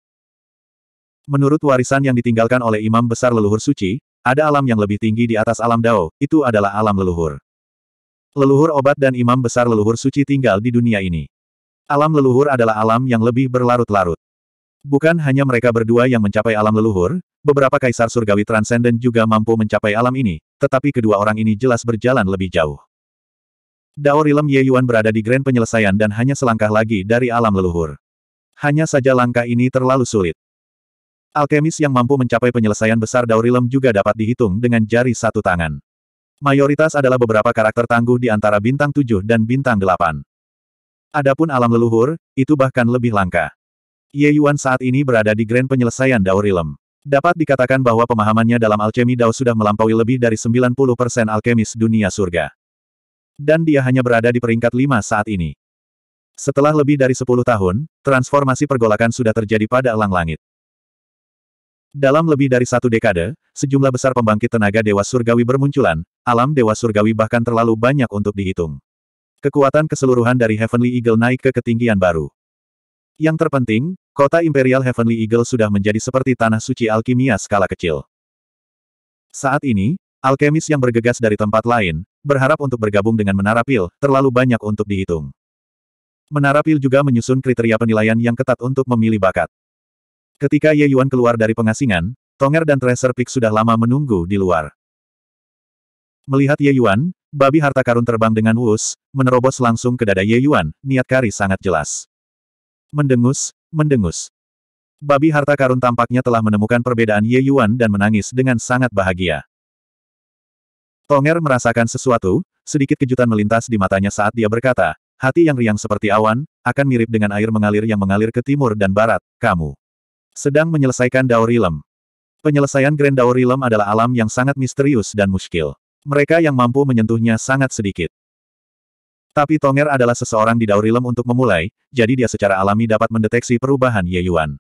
Menurut warisan yang ditinggalkan oleh Imam Besar Leluhur Suci, ada alam yang lebih tinggi di atas alam Dao, itu adalah alam leluhur. Leluhur obat dan imam besar leluhur suci tinggal di dunia ini. Alam leluhur adalah alam yang lebih berlarut-larut. Bukan hanya mereka berdua yang mencapai alam leluhur, beberapa kaisar surgawi transenden juga mampu mencapai alam ini, tetapi kedua orang ini jelas berjalan lebih jauh. Dao Rilem Ye Yuan berada di grand penyelesaian dan hanya selangkah lagi dari alam leluhur. Hanya saja langkah ini terlalu sulit. Alkemis yang mampu mencapai penyelesaian besar Dao Rilem juga dapat dihitung dengan jari satu tangan. Mayoritas adalah beberapa karakter tangguh di antara bintang tujuh dan bintang delapan. Adapun alam leluhur, itu bahkan lebih langka. Ye Yuan saat ini berada di grand penyelesaian Dao Rilem. Dapat dikatakan bahwa pemahamannya dalam alkemi Dao sudah melampaui lebih dari 90% alkemis dunia surga. Dan dia hanya berada di peringkat lima saat ini. Setelah lebih dari sepuluh tahun, transformasi pergolakan sudah terjadi pada elang langit. Dalam lebih dari satu dekade, sejumlah besar pembangkit tenaga Dewa Surgawi bermunculan, alam Dewa Surgawi bahkan terlalu banyak untuk dihitung. Kekuatan keseluruhan dari Heavenly Eagle naik ke ketinggian baru. Yang terpenting, kota Imperial Heavenly Eagle sudah menjadi seperti tanah suci alkimia skala kecil. Saat ini, alkemis yang bergegas dari tempat lain, berharap untuk bergabung dengan Menara Pil, terlalu banyak untuk dihitung. Menara Pil juga menyusun kriteria penilaian yang ketat untuk memilih bakat. Ketika Ye Yuan keluar dari pengasingan, Tonger dan Tracer Peak sudah lama menunggu di luar. Melihat Ye Yuan, babi harta karun terbang dengan wus, menerobos langsung ke dada Ye Yuan, niat Kari sangat jelas. Mendengus, mendengus. Babi harta karun tampaknya telah menemukan perbedaan Ye Yuan dan menangis dengan sangat bahagia. Tonger merasakan sesuatu, sedikit kejutan melintas di matanya saat dia berkata, hati yang riang seperti awan, akan mirip dengan air mengalir yang mengalir ke timur dan barat, kamu. Sedang menyelesaikan Daorilem. Penyelesaian Grand Daorilem adalah alam yang sangat misterius dan muskil. Mereka yang mampu menyentuhnya sangat sedikit. Tapi Tonger adalah seseorang di Daorilem untuk memulai, jadi dia secara alami dapat mendeteksi perubahan Ye Yuan.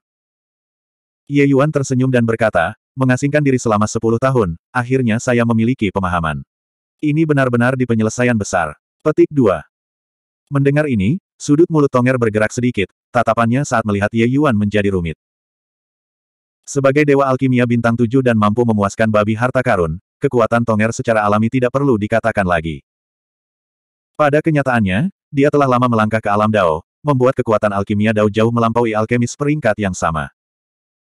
Ye Yuan tersenyum dan berkata, mengasingkan diri selama 10 tahun, akhirnya saya memiliki pemahaman. Ini benar-benar di penyelesaian besar. Petik 2. Mendengar ini, sudut mulut Tonger bergerak sedikit, tatapannya saat melihat Ye Yuan menjadi rumit. Sebagai dewa alkimia bintang tujuh dan mampu memuaskan babi harta karun, kekuatan Tonger secara alami tidak perlu dikatakan lagi. Pada kenyataannya, dia telah lama melangkah ke alam Dao, membuat kekuatan alkimia Dao jauh melampaui alkemis peringkat yang sama.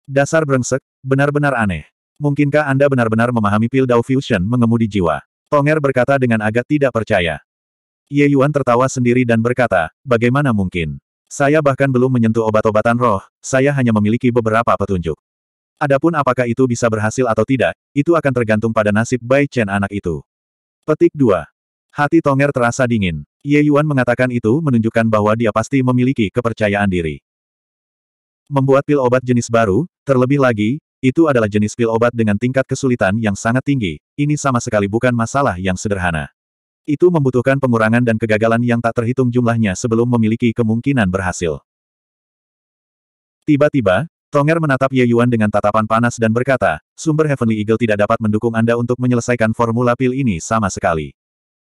Dasar brengsek, benar-benar aneh. Mungkinkah Anda benar-benar memahami pil Dao Fusion mengemudi jiwa? Tonger berkata dengan agak tidak percaya. Ye Yuan tertawa sendiri dan berkata, bagaimana mungkin? Saya bahkan belum menyentuh obat-obatan roh, saya hanya memiliki beberapa petunjuk. Adapun apakah itu bisa berhasil atau tidak, itu akan tergantung pada nasib Bai Chen anak itu. Petik 2. Hati Tonger terasa dingin. Ye Yuan mengatakan itu menunjukkan bahwa dia pasti memiliki kepercayaan diri. Membuat pil obat jenis baru, terlebih lagi, itu adalah jenis pil obat dengan tingkat kesulitan yang sangat tinggi, ini sama sekali bukan masalah yang sederhana. Itu membutuhkan pengurangan dan kegagalan yang tak terhitung jumlahnya sebelum memiliki kemungkinan berhasil. Tiba-tiba, Tonger menatap Ye Yuan dengan tatapan panas dan berkata, sumber Heavenly Eagle tidak dapat mendukung Anda untuk menyelesaikan formula pil ini sama sekali.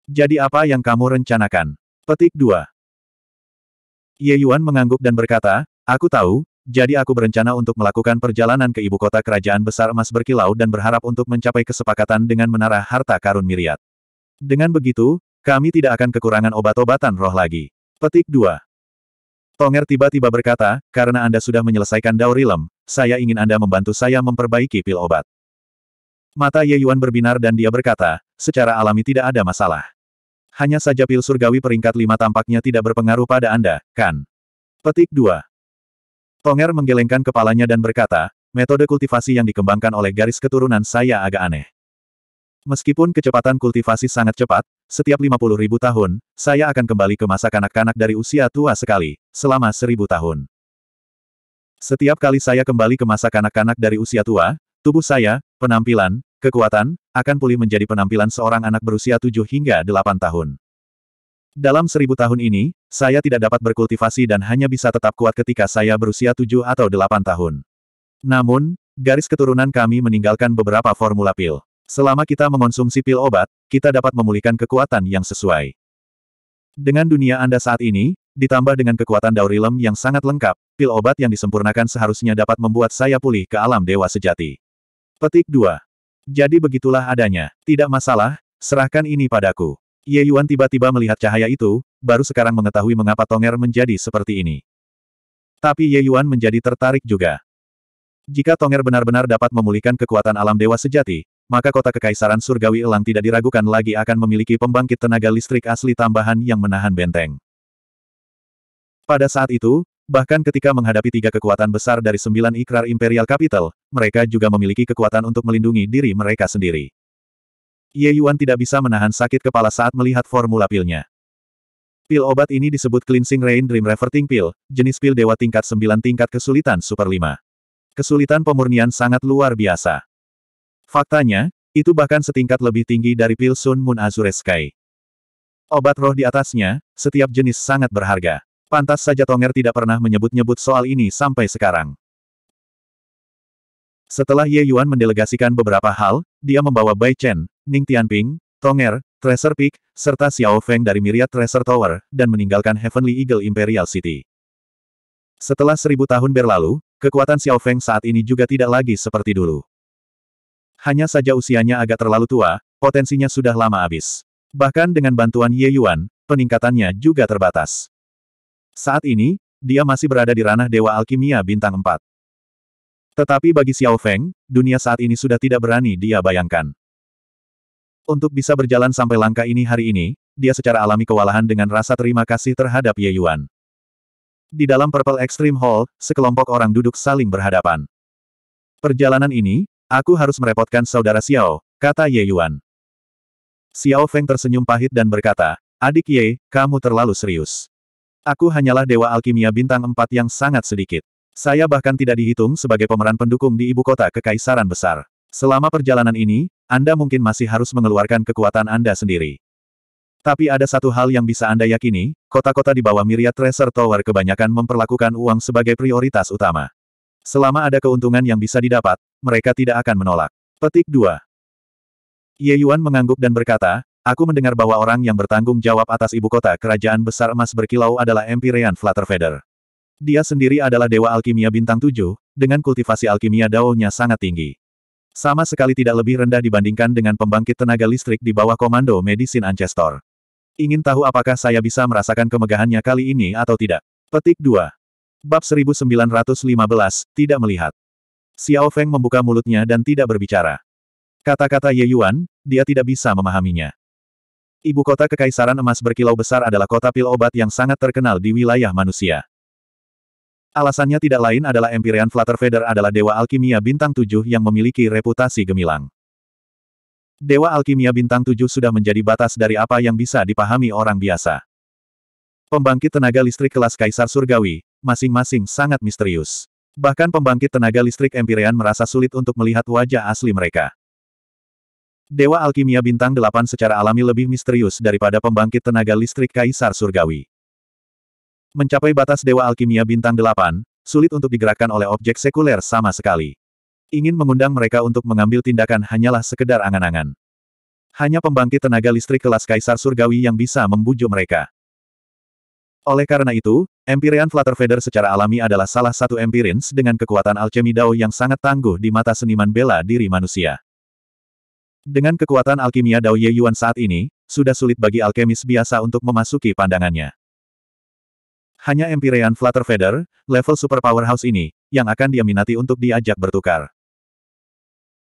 Jadi apa yang kamu rencanakan? Petik 2. Ye Yuan mengangguk dan berkata, Aku tahu, jadi aku berencana untuk melakukan perjalanan ke ibu kota kerajaan besar emas berkilau dan berharap untuk mencapai kesepakatan dengan menara harta karun miriat. Dengan begitu, kami tidak akan kekurangan obat-obatan roh lagi. Petik 2. Tonger tiba-tiba berkata, karena Anda sudah menyelesaikan Daurilem, saya ingin Anda membantu saya memperbaiki pil obat. Mata Ye Yuan berbinar dan dia berkata, secara alami tidak ada masalah. Hanya saja pil surgawi peringkat 5 tampaknya tidak berpengaruh pada Anda, kan? Petik 2. Tonger menggelengkan kepalanya dan berkata, metode kultivasi yang dikembangkan oleh garis keturunan saya agak aneh. Meskipun kecepatan kultivasi sangat cepat, setiap 50 ribu tahun, saya akan kembali ke masa kanak-kanak dari usia tua sekali, selama seribu tahun. Setiap kali saya kembali ke masa kanak-kanak dari usia tua, tubuh saya, penampilan, kekuatan, akan pulih menjadi penampilan seorang anak berusia 7 hingga 8 tahun. Dalam seribu tahun ini, saya tidak dapat berkultivasi dan hanya bisa tetap kuat ketika saya berusia tujuh atau delapan tahun. Namun, garis keturunan kami meninggalkan beberapa formula pil. Selama kita mengonsumsi pil obat, kita dapat memulihkan kekuatan yang sesuai. Dengan dunia Anda saat ini, ditambah dengan kekuatan Daurilem yang sangat lengkap, pil obat yang disempurnakan seharusnya dapat membuat saya pulih ke alam dewa sejati. Petik 2. Jadi begitulah adanya. Tidak masalah, serahkan ini padaku. Ye Yuan tiba-tiba melihat cahaya itu, baru sekarang mengetahui mengapa Tonger menjadi seperti ini. Tapi Ye Yuan menjadi tertarik juga. Jika Tonger benar-benar dapat memulihkan kekuatan alam dewa sejati, maka kota kekaisaran surgawi elang tidak diragukan lagi akan memiliki pembangkit tenaga listrik asli tambahan yang menahan benteng. Pada saat itu, bahkan ketika menghadapi tiga kekuatan besar dari sembilan ikrar Imperial Capital, mereka juga memiliki kekuatan untuk melindungi diri mereka sendiri. Ye Yuan tidak bisa menahan sakit kepala saat melihat formula pilnya. Pil obat ini disebut Cleansing Rain Dream Reverting Pill, jenis pil dewa tingkat 9 tingkat kesulitan Super 5. Kesulitan pemurnian sangat luar biasa. Faktanya, itu bahkan setingkat lebih tinggi dari pil Sun Moon Azure Sky. Obat roh di atasnya, setiap jenis sangat berharga. Pantas saja Tonger tidak pernah menyebut-nyebut soal ini sampai sekarang. Setelah Ye Yuan mendelegasikan beberapa hal, dia membawa Bai Chen, Ning Tianping, Tonger, Treasure Peak, serta Xiao Feng dari Myriad Treasure Tower, dan meninggalkan Heavenly Eagle Imperial City. Setelah seribu tahun berlalu, kekuatan Xiao Feng saat ini juga tidak lagi seperti dulu. Hanya saja usianya agak terlalu tua, potensinya sudah lama habis. Bahkan dengan bantuan Ye Yuan, peningkatannya juga terbatas. Saat ini, dia masih berada di ranah Dewa Alkimia Bintang 4. Tetapi bagi Xiao Feng, dunia saat ini sudah tidak berani dia bayangkan. Untuk bisa berjalan sampai langkah ini hari ini, dia secara alami kewalahan dengan rasa terima kasih terhadap Ye Yuan. Di dalam Purple Extreme Hall, sekelompok orang duduk saling berhadapan. Perjalanan ini, Aku harus merepotkan saudara Xiao, kata Ye Yuan. Xiao Feng tersenyum pahit dan berkata, Adik Ye, kamu terlalu serius. Aku hanyalah dewa alkimia bintang empat yang sangat sedikit. Saya bahkan tidak dihitung sebagai pemeran pendukung di ibu kota kekaisaran besar. Selama perjalanan ini, Anda mungkin masih harus mengeluarkan kekuatan Anda sendiri. Tapi ada satu hal yang bisa Anda yakini, kota-kota di bawah Myriad Treasure Tower kebanyakan memperlakukan uang sebagai prioritas utama. Selama ada keuntungan yang bisa didapat, mereka tidak akan menolak. Petik 2. Ye Yuan mengangguk dan berkata, Aku mendengar bahwa orang yang bertanggung jawab atas ibu kota kerajaan besar emas berkilau adalah Empyrean Flutterfeather. Dia sendiri adalah dewa alkimia bintang Tujuh dengan kultivasi alkimia daunnya sangat tinggi. Sama sekali tidak lebih rendah dibandingkan dengan pembangkit tenaga listrik di bawah komando Medicine Ancestor. Ingin tahu apakah saya bisa merasakan kemegahannya kali ini atau tidak? Petik 2. Bab 1915, tidak melihat. Xiao Feng membuka mulutnya dan tidak berbicara. Kata-kata Ye Yuan, dia tidak bisa memahaminya. Ibu kota Kekaisaran Emas berkilau besar adalah kota pil obat yang sangat terkenal di wilayah manusia. Alasannya tidak lain adalah Empyrean Flutterfeder adalah Dewa Alkimia Bintang 7 yang memiliki reputasi gemilang. Dewa Alkimia Bintang 7 sudah menjadi batas dari apa yang bisa dipahami orang biasa. Pembangkit tenaga listrik kelas Kaisar Surgawi, masing-masing sangat misterius. Bahkan pembangkit tenaga listrik Empyrean merasa sulit untuk melihat wajah asli mereka. Dewa Alkimia Bintang 8 secara alami lebih misterius daripada pembangkit tenaga listrik Kaisar Surgawi. Mencapai batas Dewa Alkimia Bintang 8, sulit untuk digerakkan oleh objek sekuler sama sekali. Ingin mengundang mereka untuk mengambil tindakan hanyalah sekedar angan-angan. Hanya pembangkit tenaga listrik kelas Kaisar Surgawi yang bisa membujuk mereka. Oleh karena itu, Empyrean Feather secara alami adalah salah satu Empyreans dengan kekuatan alchemy Dao yang sangat tangguh di mata seniman bela diri manusia. Dengan kekuatan alkimia Dao Ye Yuan saat ini, sudah sulit bagi alkemis biasa untuk memasuki pandangannya. Hanya Empyrean Feather, level super powerhouse ini, yang akan dia minati untuk diajak bertukar.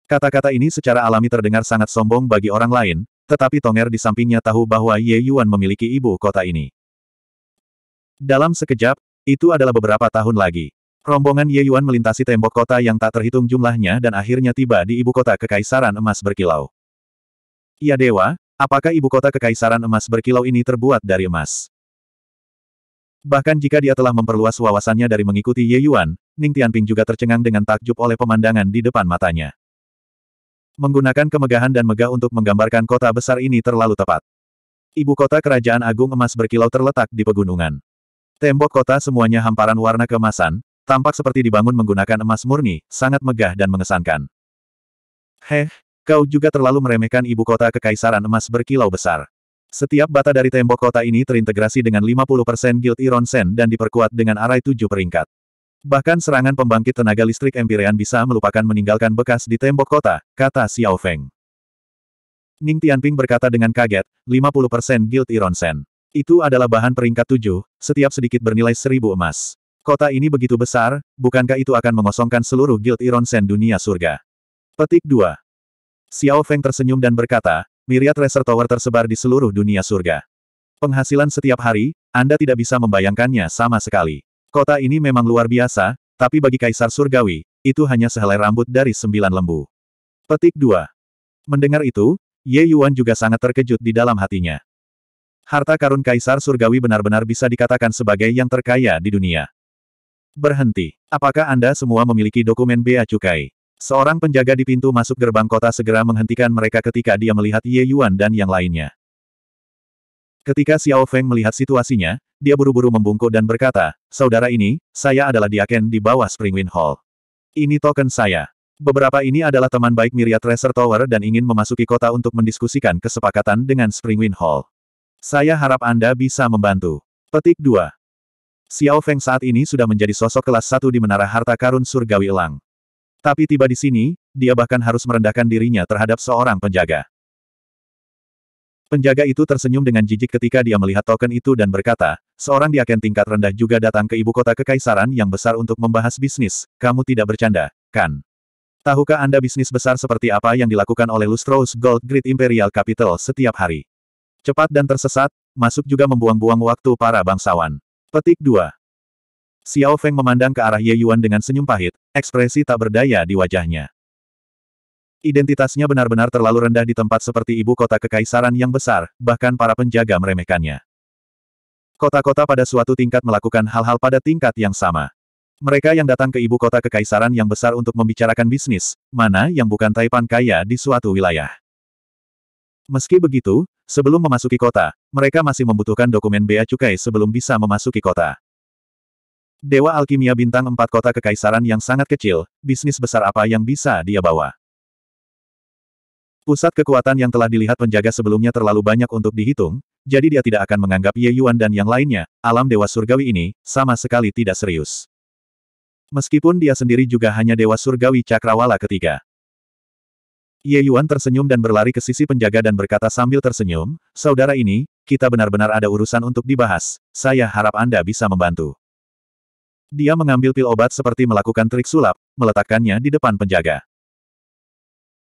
Kata-kata ini secara alami terdengar sangat sombong bagi orang lain, tetapi Tonger di sampingnya tahu bahwa Ye Yuan memiliki ibu kota ini. Dalam sekejap, itu adalah beberapa tahun lagi. Rombongan Ye Yuan melintasi tembok kota yang tak terhitung jumlahnya dan akhirnya tiba di ibu kota Kekaisaran Emas Berkilau. Ya Dewa, apakah ibu kota Kekaisaran Emas Berkilau ini terbuat dari emas? Bahkan jika dia telah memperluas wawasannya dari mengikuti Ye Yuan, Ning Tianping juga tercengang dengan takjub oleh pemandangan di depan matanya. Menggunakan kemegahan dan megah untuk menggambarkan kota besar ini terlalu tepat. Ibu kota kerajaan agung emas berkilau terletak di pegunungan. Tembok kota semuanya hamparan warna kemasan, tampak seperti dibangun menggunakan emas murni, sangat megah dan mengesankan. Heh, kau juga terlalu meremehkan ibu kota kekaisaran emas berkilau besar. Setiap bata dari tembok kota ini terintegrasi dengan 50% Guild Iron Sen dan diperkuat dengan arai tujuh peringkat. Bahkan serangan pembangkit tenaga listrik Empyrean bisa melupakan meninggalkan bekas di tembok kota, kata Xiao Feng. Ning Tianping berkata dengan kaget, 50% Guild Iron Sen. Itu adalah bahan peringkat tujuh, setiap sedikit bernilai seribu emas. Kota ini begitu besar, bukankah itu akan mengosongkan seluruh guild Ironsen dunia surga? Petik 2. Xiao Feng tersenyum dan berkata, "Miriat Racer Tower tersebar di seluruh dunia surga. Penghasilan setiap hari, Anda tidak bisa membayangkannya sama sekali. Kota ini memang luar biasa, tapi bagi Kaisar Surgawi, itu hanya sehelai rambut dari sembilan lembu. Petik 2. Mendengar itu, Ye Yuan juga sangat terkejut di dalam hatinya. Harta karun Kaisar Surgawi benar-benar bisa dikatakan sebagai yang terkaya di dunia. Berhenti. Apakah Anda semua memiliki dokumen bea cukai? Seorang penjaga di pintu masuk gerbang kota segera menghentikan mereka ketika dia melihat Ye Yuan dan yang lainnya. Ketika Xiao Feng melihat situasinya, dia buru-buru membungkuk dan berkata, Saudara ini, saya adalah diaken di bawah Spring Wind Hall. Ini token saya. Beberapa ini adalah teman baik Myriad Tracer Tower dan ingin memasuki kota untuk mendiskusikan kesepakatan dengan Spring Wind Hall. Saya harap Anda bisa membantu. Petik 2. Xiao Feng saat ini sudah menjadi sosok kelas satu di Menara Harta Karun Surgawi Elang. Tapi tiba di sini, dia bahkan harus merendahkan dirinya terhadap seorang penjaga. Penjaga itu tersenyum dengan jijik ketika dia melihat token itu dan berkata, seorang diaken tingkat rendah juga datang ke ibu kota kekaisaran yang besar untuk membahas bisnis, kamu tidak bercanda, kan? Tahukah Anda bisnis besar seperti apa yang dilakukan oleh Lustrous Gold Grid Imperial Capital setiap hari? Cepat dan tersesat, masuk juga membuang-buang waktu para bangsawan. Petik 2. Xiao Feng memandang ke arah Ye Yuan dengan senyum pahit, ekspresi tak berdaya di wajahnya. Identitasnya benar-benar terlalu rendah di tempat seperti ibu kota kekaisaran yang besar, bahkan para penjaga meremehkannya. Kota-kota pada suatu tingkat melakukan hal-hal pada tingkat yang sama. Mereka yang datang ke ibu kota kekaisaran yang besar untuk membicarakan bisnis, mana yang bukan Taipan kaya di suatu wilayah. Meski begitu, sebelum memasuki kota, mereka masih membutuhkan dokumen bea cukai sebelum bisa memasuki kota. Dewa Alkimia Bintang empat kota kekaisaran yang sangat kecil, bisnis besar apa yang bisa dia bawa? Pusat kekuatan yang telah dilihat penjaga sebelumnya terlalu banyak untuk dihitung, jadi dia tidak akan menganggap Ye Yuan dan yang lainnya, alam dewa surgawi ini, sama sekali tidak serius. Meskipun dia sendiri juga hanya dewa surgawi cakrawala ketiga. Ye Yuan tersenyum dan berlari ke sisi penjaga dan berkata sambil tersenyum, Saudara ini, kita benar-benar ada urusan untuk dibahas, saya harap Anda bisa membantu. Dia mengambil pil obat seperti melakukan trik sulap, meletakkannya di depan penjaga.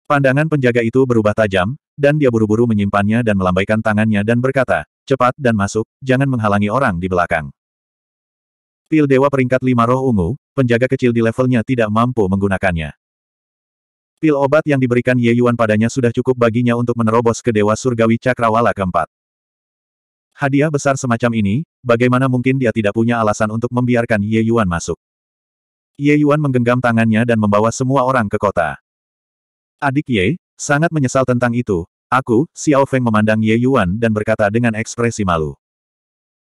Pandangan penjaga itu berubah tajam, dan dia buru-buru menyimpannya dan melambaikan tangannya dan berkata, cepat dan masuk, jangan menghalangi orang di belakang. Pil Dewa peringkat lima roh ungu, penjaga kecil di levelnya tidak mampu menggunakannya. Pil obat yang diberikan Ye Yuan padanya sudah cukup baginya untuk menerobos ke Dewa Surgawi Cakrawala keempat. Hadiah besar semacam ini, bagaimana mungkin dia tidak punya alasan untuk membiarkan Ye Yuan masuk. Ye Yuan menggenggam tangannya dan membawa semua orang ke kota. Adik Ye, sangat menyesal tentang itu. Aku, Xiao Feng memandang Ye Yuan dan berkata dengan ekspresi malu.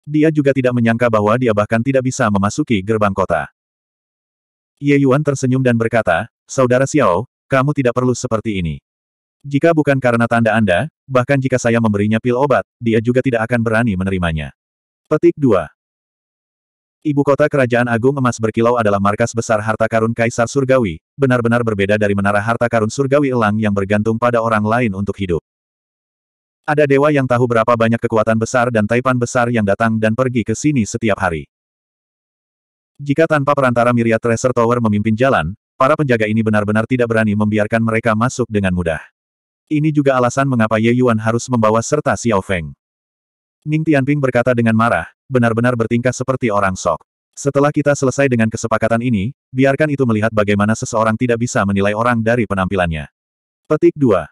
Dia juga tidak menyangka bahwa dia bahkan tidak bisa memasuki gerbang kota. Ye Yuan tersenyum dan berkata, Saudara Xiao, kamu tidak perlu seperti ini. Jika bukan karena tanda Anda, bahkan jika saya memberinya pil obat, dia juga tidak akan berani menerimanya. Petik 2. Ibu kota Kerajaan Agung Emas Berkilau adalah markas besar harta karun Kaisar Surgawi, benar-benar berbeda dari menara harta karun Surgawi elang yang bergantung pada orang lain untuk hidup. Ada dewa yang tahu berapa banyak kekuatan besar dan taipan besar yang datang dan pergi ke sini setiap hari. Jika tanpa perantara Myriad Tracer Tower memimpin jalan, Para penjaga ini benar-benar tidak berani membiarkan mereka masuk dengan mudah. Ini juga alasan mengapa Ye Yuan harus membawa serta Xiao Feng. Ning Tianping berkata dengan marah, benar-benar bertingkah seperti orang sok. Setelah kita selesai dengan kesepakatan ini, biarkan itu melihat bagaimana seseorang tidak bisa menilai orang dari penampilannya. Petik 2.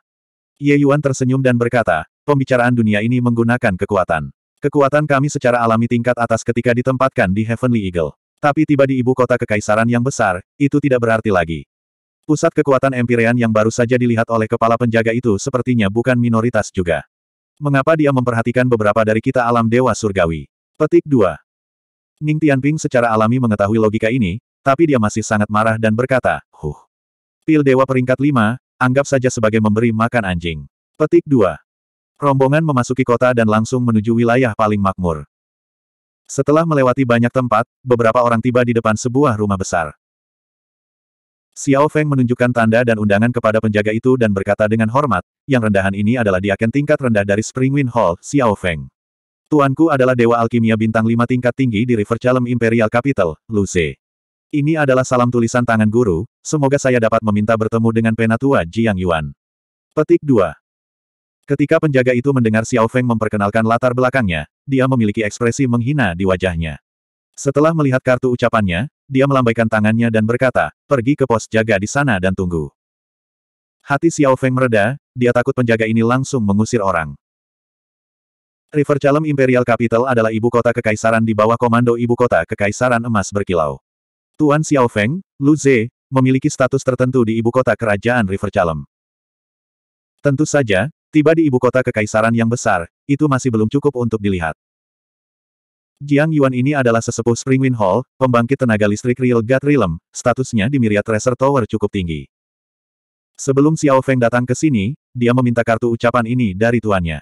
Ye Yuan tersenyum dan berkata, pembicaraan dunia ini menggunakan kekuatan. Kekuatan kami secara alami tingkat atas ketika ditempatkan di Heavenly Eagle. Tapi tiba di ibu kota kekaisaran yang besar, itu tidak berarti lagi. Pusat kekuatan Empirean yang baru saja dilihat oleh kepala penjaga itu sepertinya bukan minoritas juga. Mengapa dia memperhatikan beberapa dari kita alam dewa surgawi? Petik 2. Ning Tianping secara alami mengetahui logika ini, tapi dia masih sangat marah dan berkata, Huh. Pil dewa peringkat 5, anggap saja sebagai memberi makan anjing. Petik 2. Rombongan memasuki kota dan langsung menuju wilayah paling makmur. Setelah melewati banyak tempat, beberapa orang tiba di depan sebuah rumah besar. Xiao Feng menunjukkan tanda dan undangan kepada penjaga itu dan berkata dengan hormat, yang rendahan ini adalah diaken tingkat rendah dari Springwind Hall, Xiao Feng. Tuanku adalah Dewa Alkimia Bintang lima tingkat tinggi di River Chalem Imperial Capital, Luce. Ini adalah salam tulisan tangan guru, semoga saya dapat meminta bertemu dengan penatua Jiang Yuan. Petik 2. Ketika penjaga itu mendengar Xiao Feng memperkenalkan latar belakangnya, dia memiliki ekspresi menghina di wajahnya. Setelah melihat kartu ucapannya, dia melambaikan tangannya dan berkata, pergi ke pos jaga di sana dan tunggu. Hati Xiao Feng mereda, dia takut penjaga ini langsung mengusir orang. River Chalem Imperial Capital adalah ibu kota kekaisaran di bawah komando ibu kota kekaisaran emas berkilau. Tuan Xiao Feng, Lu Ze, memiliki status tertentu di ibu kota kerajaan River Chalem. Tentu saja, Tiba di ibu kota kekaisaran yang besar, itu masih belum cukup untuk dilihat. Jiang Yuan ini adalah sesepuh Springwind Hall, pembangkit tenaga listrik Real God Realm, statusnya di Myriad Tracer Tower cukup tinggi. Sebelum Xiao Feng datang ke sini, dia meminta kartu ucapan ini dari tuannya.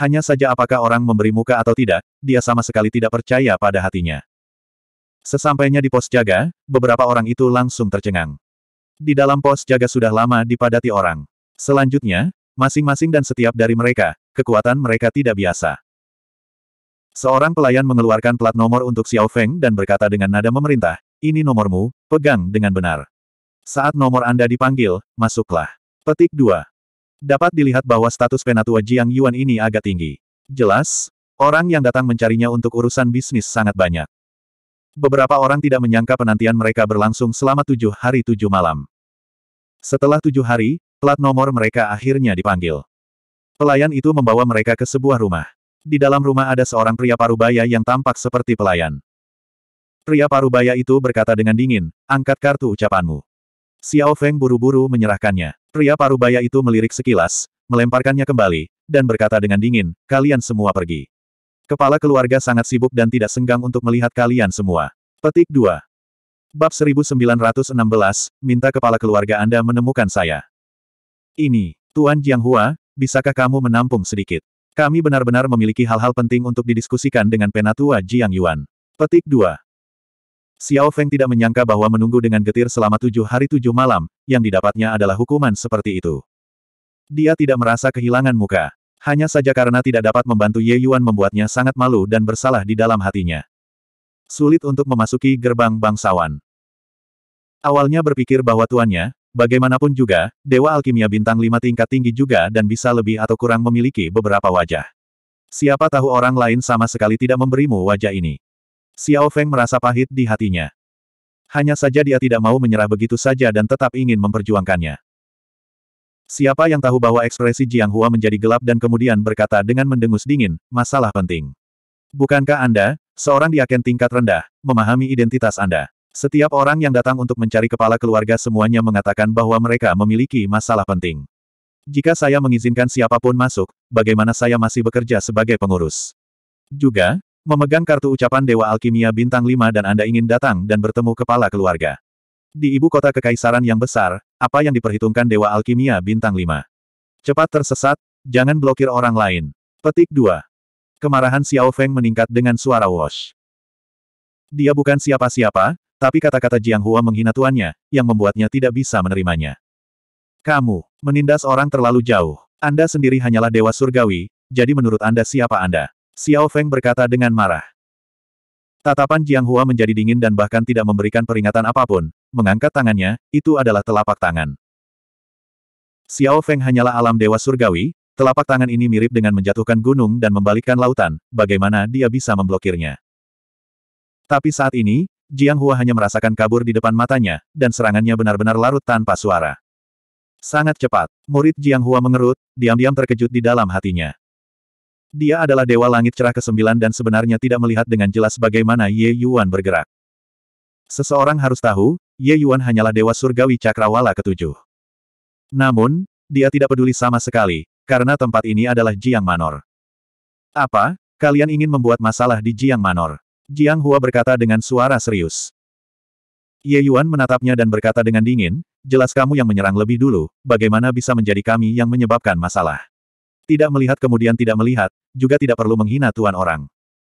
Hanya saja apakah orang memberi muka atau tidak, dia sama sekali tidak percaya pada hatinya. Sesampainya di pos jaga, beberapa orang itu langsung tercengang. Di dalam pos jaga sudah lama dipadati orang. Selanjutnya, Masing-masing dan setiap dari mereka, kekuatan mereka tidak biasa. Seorang pelayan mengeluarkan plat nomor untuk Xiao Feng dan berkata dengan nada memerintah, ini nomormu, pegang dengan benar. Saat nomor Anda dipanggil, masuklah. Petik 2. Dapat dilihat bahwa status penatua Jiang Yuan ini agak tinggi. Jelas, orang yang datang mencarinya untuk urusan bisnis sangat banyak. Beberapa orang tidak menyangka penantian mereka berlangsung selama tujuh hari tujuh malam. Setelah tujuh hari, Plat nomor mereka akhirnya dipanggil. Pelayan itu membawa mereka ke sebuah rumah. Di dalam rumah ada seorang pria parubaya yang tampak seperti pelayan. Pria parubaya itu berkata dengan dingin, angkat kartu ucapanmu. Xiao Feng buru-buru menyerahkannya. Pria parubaya itu melirik sekilas, melemparkannya kembali, dan berkata dengan dingin, kalian semua pergi. Kepala keluarga sangat sibuk dan tidak senggang untuk melihat kalian semua. Petik 2. Bab 1916, minta kepala keluarga Anda menemukan saya. Ini, Tuan Jiang Hua, bisakah kamu menampung sedikit? Kami benar-benar memiliki hal-hal penting untuk didiskusikan dengan penatua Jiang Yuan. Petik 2. Xiao Feng tidak menyangka bahwa menunggu dengan getir selama tujuh hari tujuh malam, yang didapatnya adalah hukuman seperti itu. Dia tidak merasa kehilangan muka. Hanya saja karena tidak dapat membantu Ye Yuan membuatnya sangat malu dan bersalah di dalam hatinya. Sulit untuk memasuki gerbang bangsawan. Awalnya berpikir bahwa tuannya, Bagaimanapun juga, Dewa Alkimia Bintang 5 tingkat tinggi juga dan bisa lebih atau kurang memiliki beberapa wajah. Siapa tahu orang lain sama sekali tidak memberimu wajah ini. Xiao Feng merasa pahit di hatinya. Hanya saja dia tidak mau menyerah begitu saja dan tetap ingin memperjuangkannya. Siapa yang tahu bahwa ekspresi Jiang Hua menjadi gelap dan kemudian berkata dengan mendengus dingin, masalah penting. Bukankah Anda, seorang diaken tingkat rendah, memahami identitas Anda? Setiap orang yang datang untuk mencari kepala keluarga semuanya mengatakan bahwa mereka memiliki masalah penting. Jika saya mengizinkan siapapun masuk, bagaimana saya masih bekerja sebagai pengurus? Juga, memegang kartu ucapan Dewa Alkimia Bintang 5 dan Anda ingin datang dan bertemu kepala keluarga. Di ibu kota kekaisaran yang besar, apa yang diperhitungkan Dewa Alkimia Bintang 5? Cepat tersesat, jangan blokir orang lain. Petik 2. Kemarahan Xiao Feng meningkat dengan suara wash. Dia bukan siapa-siapa, tapi kata-kata Jiang Hua menghina tuannya, yang membuatnya tidak bisa menerimanya. Kamu, menindas orang terlalu jauh. Anda sendiri hanyalah dewa surgawi, jadi menurut Anda siapa Anda? Xiao Feng berkata dengan marah. Tatapan Jiang Hua menjadi dingin dan bahkan tidak memberikan peringatan apapun, mengangkat tangannya, itu adalah telapak tangan. Xiao Feng hanyalah alam dewa surgawi, telapak tangan ini mirip dengan menjatuhkan gunung dan membalikkan lautan, bagaimana dia bisa memblokirnya. Tapi saat ini, Jiang Hua hanya merasakan kabur di depan matanya, dan serangannya benar-benar larut tanpa suara. Sangat cepat, murid Jiang Hua mengerut, diam-diam terkejut di dalam hatinya. Dia adalah Dewa Langit Cerah ke-9 dan sebenarnya tidak melihat dengan jelas bagaimana Ye Yuan bergerak. Seseorang harus tahu, Ye Yuan hanyalah Dewa Surgawi Cakrawala ketujuh. Namun, dia tidak peduli sama sekali, karena tempat ini adalah Jiang Manor. Apa, kalian ingin membuat masalah di Jiang Manor? Jiang Hua berkata dengan suara serius. Ye Yuan menatapnya dan berkata dengan dingin, jelas kamu yang menyerang lebih dulu, bagaimana bisa menjadi kami yang menyebabkan masalah. Tidak melihat kemudian tidak melihat, juga tidak perlu menghina tuan orang.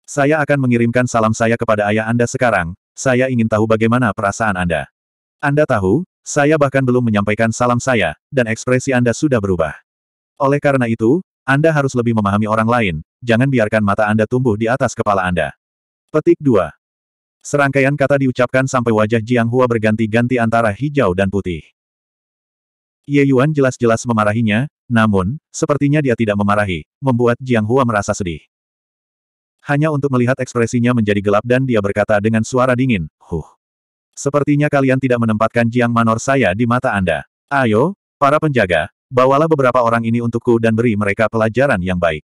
Saya akan mengirimkan salam saya kepada ayah Anda sekarang, saya ingin tahu bagaimana perasaan Anda. Anda tahu, saya bahkan belum menyampaikan salam saya, dan ekspresi Anda sudah berubah. Oleh karena itu, Anda harus lebih memahami orang lain, jangan biarkan mata Anda tumbuh di atas kepala Anda. Petik 2. Serangkaian kata diucapkan sampai wajah Jiang Hua berganti-ganti antara hijau dan putih. Ye Yuan jelas-jelas memarahinya, namun, sepertinya dia tidak memarahi, membuat Jiang Hua merasa sedih. Hanya untuk melihat ekspresinya menjadi gelap dan dia berkata dengan suara dingin, Huh. Sepertinya kalian tidak menempatkan Jiang Manor saya di mata Anda. Ayo, para penjaga, bawalah beberapa orang ini untukku dan beri mereka pelajaran yang baik.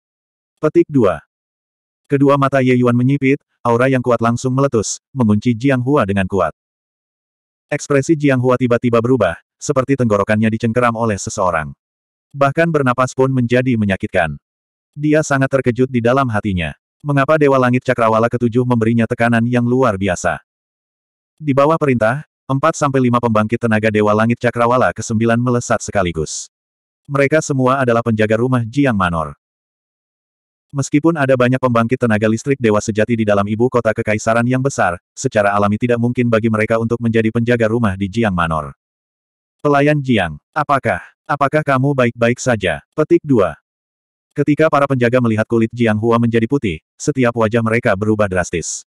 Petik 2. Kedua mata Ye Yuan menyipit, aura yang kuat langsung meletus, mengunci Jiang Hua dengan kuat. Ekspresi Jiang Hua tiba-tiba berubah, seperti tenggorokannya dicengkeram oleh seseorang. Bahkan bernapas pun menjadi menyakitkan. Dia sangat terkejut di dalam hatinya. Mengapa Dewa Langit Cakrawala ketujuh memberinya tekanan yang luar biasa? Di bawah perintah, 4 lima pembangkit tenaga Dewa Langit Cakrawala ke-9 melesat sekaligus. Mereka semua adalah penjaga rumah Jiang Manor. Meskipun ada banyak pembangkit tenaga listrik dewa sejati di dalam ibu kota kekaisaran yang besar, secara alami tidak mungkin bagi mereka untuk menjadi penjaga rumah di Jiang Manor. Pelayan Jiang, apakah, apakah kamu baik-baik saja? Petik 2. Ketika para penjaga melihat kulit Jiang Hua menjadi putih, setiap wajah mereka berubah drastis.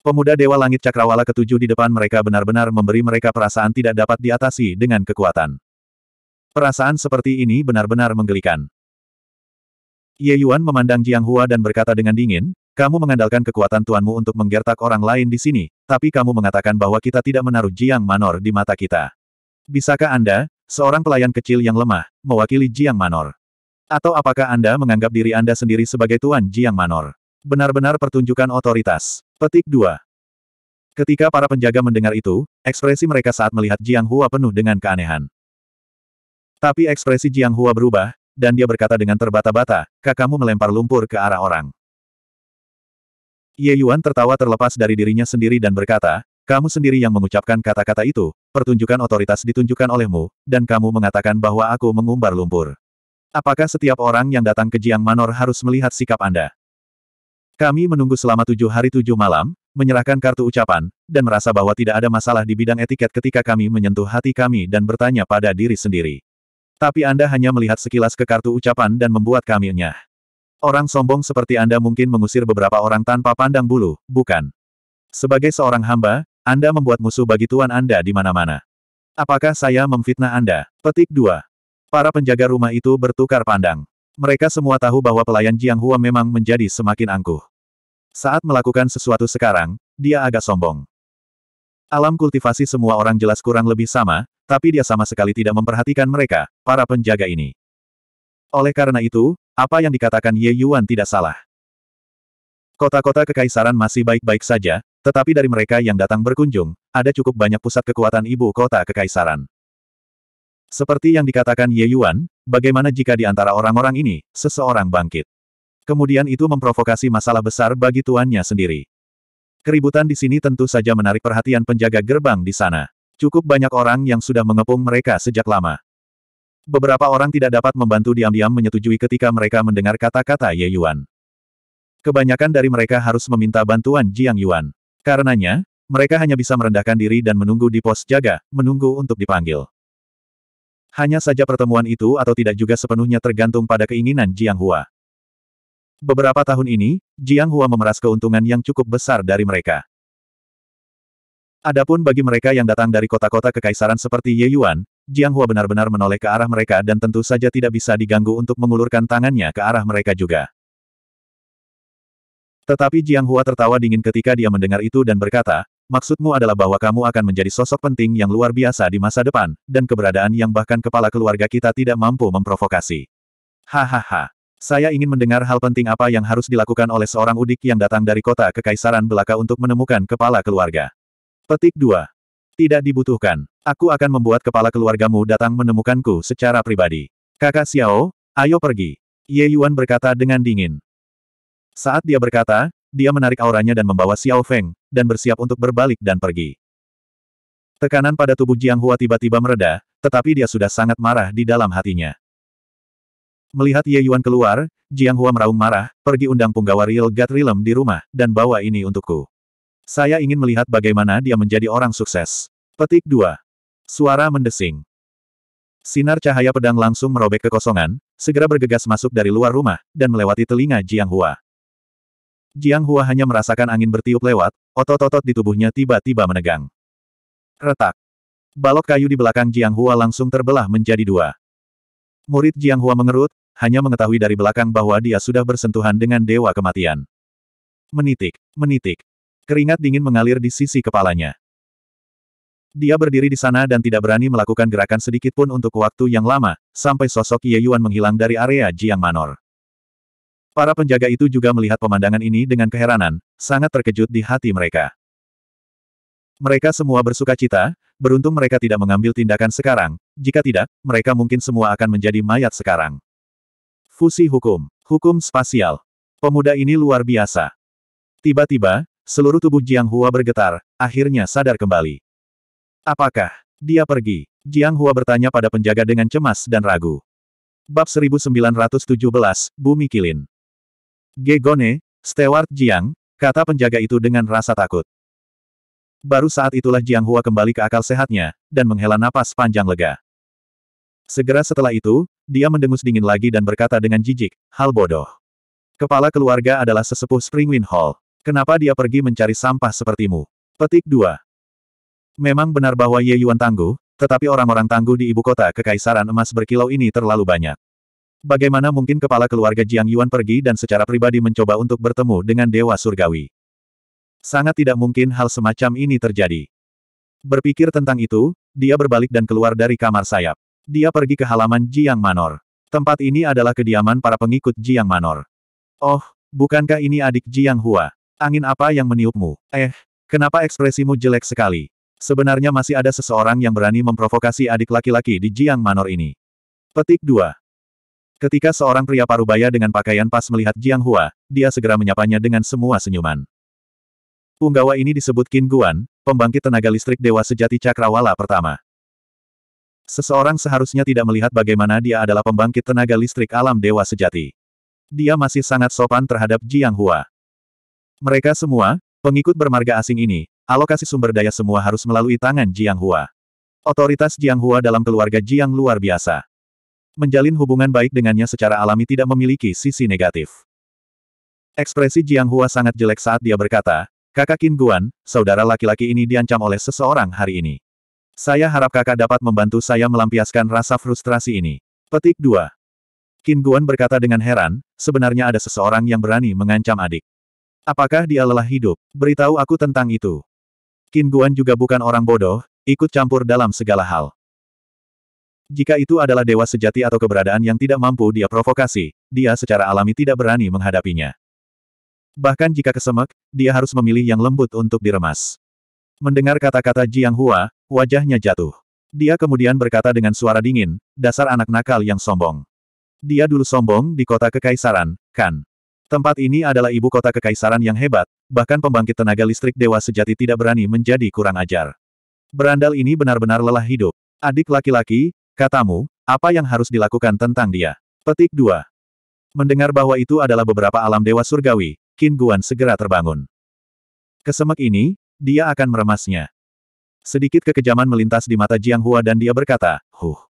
Pemuda Dewa Langit Cakrawala ketujuh di depan mereka benar-benar memberi mereka perasaan tidak dapat diatasi dengan kekuatan. Perasaan seperti ini benar-benar menggelikan. Ye Yuan memandang Jiang Hua dan berkata dengan dingin, kamu mengandalkan kekuatan tuanmu untuk menggertak orang lain di sini, tapi kamu mengatakan bahwa kita tidak menaruh Jiang Manor di mata kita. Bisakah Anda, seorang pelayan kecil yang lemah, mewakili Jiang Manor? Atau apakah Anda menganggap diri Anda sendiri sebagai Tuan Jiang Manor? Benar-benar pertunjukan otoritas. Petik 2. Ketika para penjaga mendengar itu, ekspresi mereka saat melihat Jiang Hua penuh dengan keanehan. Tapi ekspresi Jiang Hua berubah, dan dia berkata dengan terbata-bata, kakakmu melempar lumpur ke arah orang. Ye Yuan tertawa terlepas dari dirinya sendiri dan berkata, kamu sendiri yang mengucapkan kata-kata itu, pertunjukan otoritas ditunjukkan olehmu, dan kamu mengatakan bahwa aku mengumbar lumpur. Apakah setiap orang yang datang ke Jiang Manor harus melihat sikap Anda? Kami menunggu selama tujuh hari tujuh malam, menyerahkan kartu ucapan, dan merasa bahwa tidak ada masalah di bidang etiket ketika kami menyentuh hati kami dan bertanya pada diri sendiri. Tapi Anda hanya melihat sekilas ke kartu ucapan dan membuat kami nyah. Orang sombong seperti Anda mungkin mengusir beberapa orang tanpa pandang bulu, bukan? Sebagai seorang hamba, Anda membuat musuh bagi tuan Anda di mana-mana. Apakah saya memfitnah Anda? Petik 2. Para penjaga rumah itu bertukar pandang. Mereka semua tahu bahwa pelayan Jiang Hua memang menjadi semakin angkuh. Saat melakukan sesuatu sekarang, dia agak sombong. Alam kultivasi semua orang jelas kurang lebih sama, tapi dia sama sekali tidak memperhatikan mereka, para penjaga ini. Oleh karena itu, apa yang dikatakan Ye Yuan tidak salah. Kota-kota kekaisaran masih baik-baik saja, tetapi dari mereka yang datang berkunjung, ada cukup banyak pusat kekuatan ibu kota kekaisaran. Seperti yang dikatakan Ye Yuan, bagaimana jika di antara orang-orang ini, seseorang bangkit? Kemudian itu memprovokasi masalah besar bagi tuannya sendiri. Keributan di sini tentu saja menarik perhatian penjaga gerbang di sana. Cukup banyak orang yang sudah mengepung mereka sejak lama. Beberapa orang tidak dapat membantu diam-diam menyetujui ketika mereka mendengar kata-kata Ye Yuan. Kebanyakan dari mereka harus meminta bantuan Jiang Yuan. Karenanya, mereka hanya bisa merendahkan diri dan menunggu di pos jaga, menunggu untuk dipanggil. Hanya saja pertemuan itu atau tidak juga sepenuhnya tergantung pada keinginan Jiang Hua. Beberapa tahun ini, Jiang Hua memeras keuntungan yang cukup besar dari mereka. Adapun bagi mereka yang datang dari kota-kota kekaisaran seperti Ye Yuan, Jiang Hua benar-benar menoleh ke arah mereka dan tentu saja tidak bisa diganggu untuk mengulurkan tangannya ke arah mereka juga. Tetapi Jiang Hua tertawa dingin ketika dia mendengar itu dan berkata, Maksudmu adalah bahwa kamu akan menjadi sosok penting yang luar biasa di masa depan, dan keberadaan yang bahkan kepala keluarga kita tidak mampu memprovokasi. Hahaha. Saya ingin mendengar hal penting apa yang harus dilakukan oleh seorang udik yang datang dari kota kekaisaran belaka untuk menemukan kepala keluarga. Petik 2. Tidak dibutuhkan. Aku akan membuat kepala keluargamu datang menemukanku secara pribadi. Kakak Xiao, ayo pergi. Ye Yuan berkata dengan dingin. Saat dia berkata, dia menarik auranya dan membawa Xiao Feng, dan bersiap untuk berbalik dan pergi. Tekanan pada tubuh Jiang Hua tiba-tiba mereda, tetapi dia sudah sangat marah di dalam hatinya. Melihat Ye Yuan keluar, Jiang Hua meraung marah, pergi undang Punggawa Real God Realm di rumah, dan bawa ini untukku. Saya ingin melihat bagaimana dia menjadi orang sukses. Petik 2. Suara mendesing. Sinar cahaya pedang langsung merobek kekosongan, segera bergegas masuk dari luar rumah, dan melewati telinga Jiang Hua. Jiang Hua hanya merasakan angin bertiup lewat, otot-otot di tubuhnya tiba-tiba menegang. Retak. Balok kayu di belakang Jiang Hua langsung terbelah menjadi dua. Murid Jiang Hua mengerut, hanya mengetahui dari belakang bahwa dia sudah bersentuhan dengan Dewa Kematian. Menitik, menitik, Keringat dingin mengalir di sisi kepalanya. Dia berdiri di sana dan tidak berani melakukan gerakan sedikit pun untuk waktu yang lama, sampai sosok Ye Yuan menghilang dari area Jiang Manor. Para penjaga itu juga melihat pemandangan ini dengan keheranan, sangat terkejut di hati mereka. Mereka semua bersuka cita, beruntung mereka tidak mengambil tindakan sekarang, jika tidak, mereka mungkin semua akan menjadi mayat sekarang. Fusi hukum, hukum spasial. Pemuda ini luar biasa. Tiba-tiba, Seluruh tubuh Jiang Hua bergetar, akhirnya sadar kembali. Apakah dia pergi? Jiang Hua bertanya pada penjaga dengan cemas dan ragu. Bab 1917, Bumi Kilin. Gegone, Steward Jiang, kata penjaga itu dengan rasa takut. Baru saat itulah Jiang Hua kembali ke akal sehatnya, dan menghela napas panjang lega. Segera setelah itu, dia mendengus dingin lagi dan berkata dengan jijik, hal bodoh. Kepala keluarga adalah sesepuh Springwind Hall. Kenapa dia pergi mencari sampah sepertimu? Petik 2. Memang benar bahwa Ye Yuan tangguh, tetapi orang-orang tangguh di ibu kota kekaisaran emas berkilau ini terlalu banyak. Bagaimana mungkin kepala keluarga Jiang Yuan pergi dan secara pribadi mencoba untuk bertemu dengan Dewa Surgawi? Sangat tidak mungkin hal semacam ini terjadi. Berpikir tentang itu, dia berbalik dan keluar dari kamar sayap. Dia pergi ke halaman Jiang Manor. Tempat ini adalah kediaman para pengikut Jiang Manor. Oh, bukankah ini adik Jiang Hua? Angin apa yang meniupmu? Eh, kenapa ekspresimu jelek sekali? Sebenarnya masih ada seseorang yang berani memprovokasi adik laki-laki di Jiang Manor ini. Petik 2. Ketika seorang pria parubaya dengan pakaian pas melihat Jiang Hua, dia segera menyapanya dengan semua senyuman. Punggawa ini disebut Qin Guan, pembangkit tenaga listrik dewa sejati cakrawala pertama. Seseorang seharusnya tidak melihat bagaimana dia adalah pembangkit tenaga listrik alam dewa sejati. Dia masih sangat sopan terhadap Jiang Hua. Mereka semua, pengikut bermarga asing ini, alokasi sumber daya semua harus melalui tangan Jiang Hua. Otoritas Jiang Hua dalam keluarga Jiang luar biasa. Menjalin hubungan baik dengannya secara alami tidak memiliki sisi negatif. Ekspresi Jiang Hua sangat jelek saat dia berkata, Kakak Qin Guan, saudara laki-laki ini diancam oleh seseorang hari ini. Saya harap kakak dapat membantu saya melampiaskan rasa frustrasi ini. Petik 2. Qin Guan berkata dengan heran, sebenarnya ada seseorang yang berani mengancam adik. Apakah dia lelah hidup? Beritahu aku tentang itu. Qin Guan juga bukan orang bodoh, ikut campur dalam segala hal. Jika itu adalah dewa sejati atau keberadaan yang tidak mampu dia provokasi, dia secara alami tidak berani menghadapinya. Bahkan jika kesemek, dia harus memilih yang lembut untuk diremas. Mendengar kata-kata Jiang Hua, wajahnya jatuh. Dia kemudian berkata dengan suara dingin, dasar anak nakal yang sombong. Dia dulu sombong di kota kekaisaran, kan? Tempat ini adalah ibu kota kekaisaran yang hebat, bahkan pembangkit tenaga listrik dewa sejati tidak berani menjadi kurang ajar. Berandal ini benar-benar lelah hidup. Adik laki-laki, katamu, apa yang harus dilakukan tentang dia? Petik 2. Mendengar bahwa itu adalah beberapa alam dewa surgawi, Qin Guan segera terbangun. Kesemek ini, dia akan meremasnya. Sedikit kekejaman melintas di mata Jiang Hua dan dia berkata, Huh.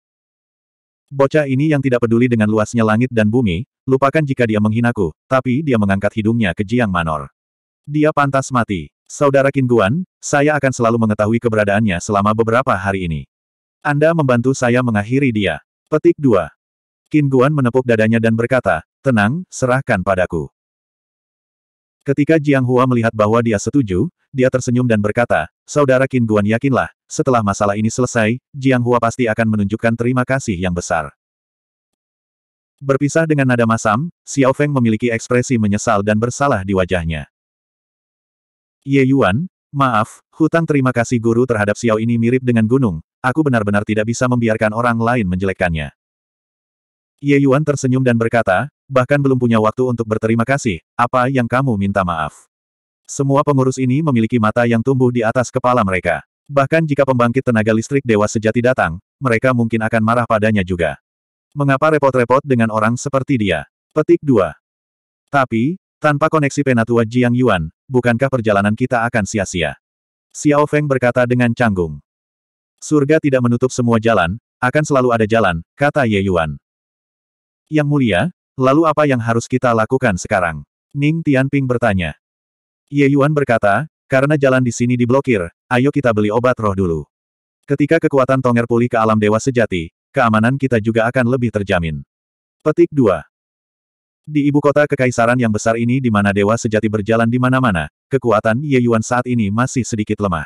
Bocah ini yang tidak peduli dengan luasnya langit dan bumi, lupakan jika dia menghinaku, tapi dia mengangkat hidungnya ke Jiang Manor. Dia pantas mati. Saudara Guan. saya akan selalu mengetahui keberadaannya selama beberapa hari ini. Anda membantu saya mengakhiri dia. Petik 2. Guan menepuk dadanya dan berkata, tenang, serahkan padaku. Ketika Jiang Hua melihat bahwa dia setuju, dia tersenyum dan berkata, Saudara Qin Guan yakinlah, setelah masalah ini selesai, Jiang Hua pasti akan menunjukkan terima kasih yang besar. Berpisah dengan nada masam, Xiao Feng memiliki ekspresi menyesal dan bersalah di wajahnya. Ye Yuan, maaf, hutang terima kasih guru terhadap Xiao ini mirip dengan gunung, aku benar-benar tidak bisa membiarkan orang lain menjelekkannya. Ye Yuan tersenyum dan berkata, bahkan belum punya waktu untuk berterima kasih, apa yang kamu minta maaf? Semua pengurus ini memiliki mata yang tumbuh di atas kepala mereka. Bahkan jika pembangkit tenaga listrik dewa sejati datang, mereka mungkin akan marah padanya juga. Mengapa repot-repot dengan orang seperti dia? Petik 2. Tapi, tanpa koneksi penatua Jiang Yuan, bukankah perjalanan kita akan sia-sia? Xiao Feng berkata dengan canggung. Surga tidak menutup semua jalan, akan selalu ada jalan, kata Ye Yuan. Yang mulia, lalu apa yang harus kita lakukan sekarang? Ning Tianping bertanya. Ye Yuan berkata, karena jalan di sini diblokir, Ayo kita beli obat roh dulu. Ketika kekuatan Tonger pulih ke alam dewa sejati, keamanan kita juga akan lebih terjamin. Petik 2. Di ibu kota kekaisaran yang besar ini di mana dewa sejati berjalan di mana-mana, kekuatan Ye Yuan saat ini masih sedikit lemah.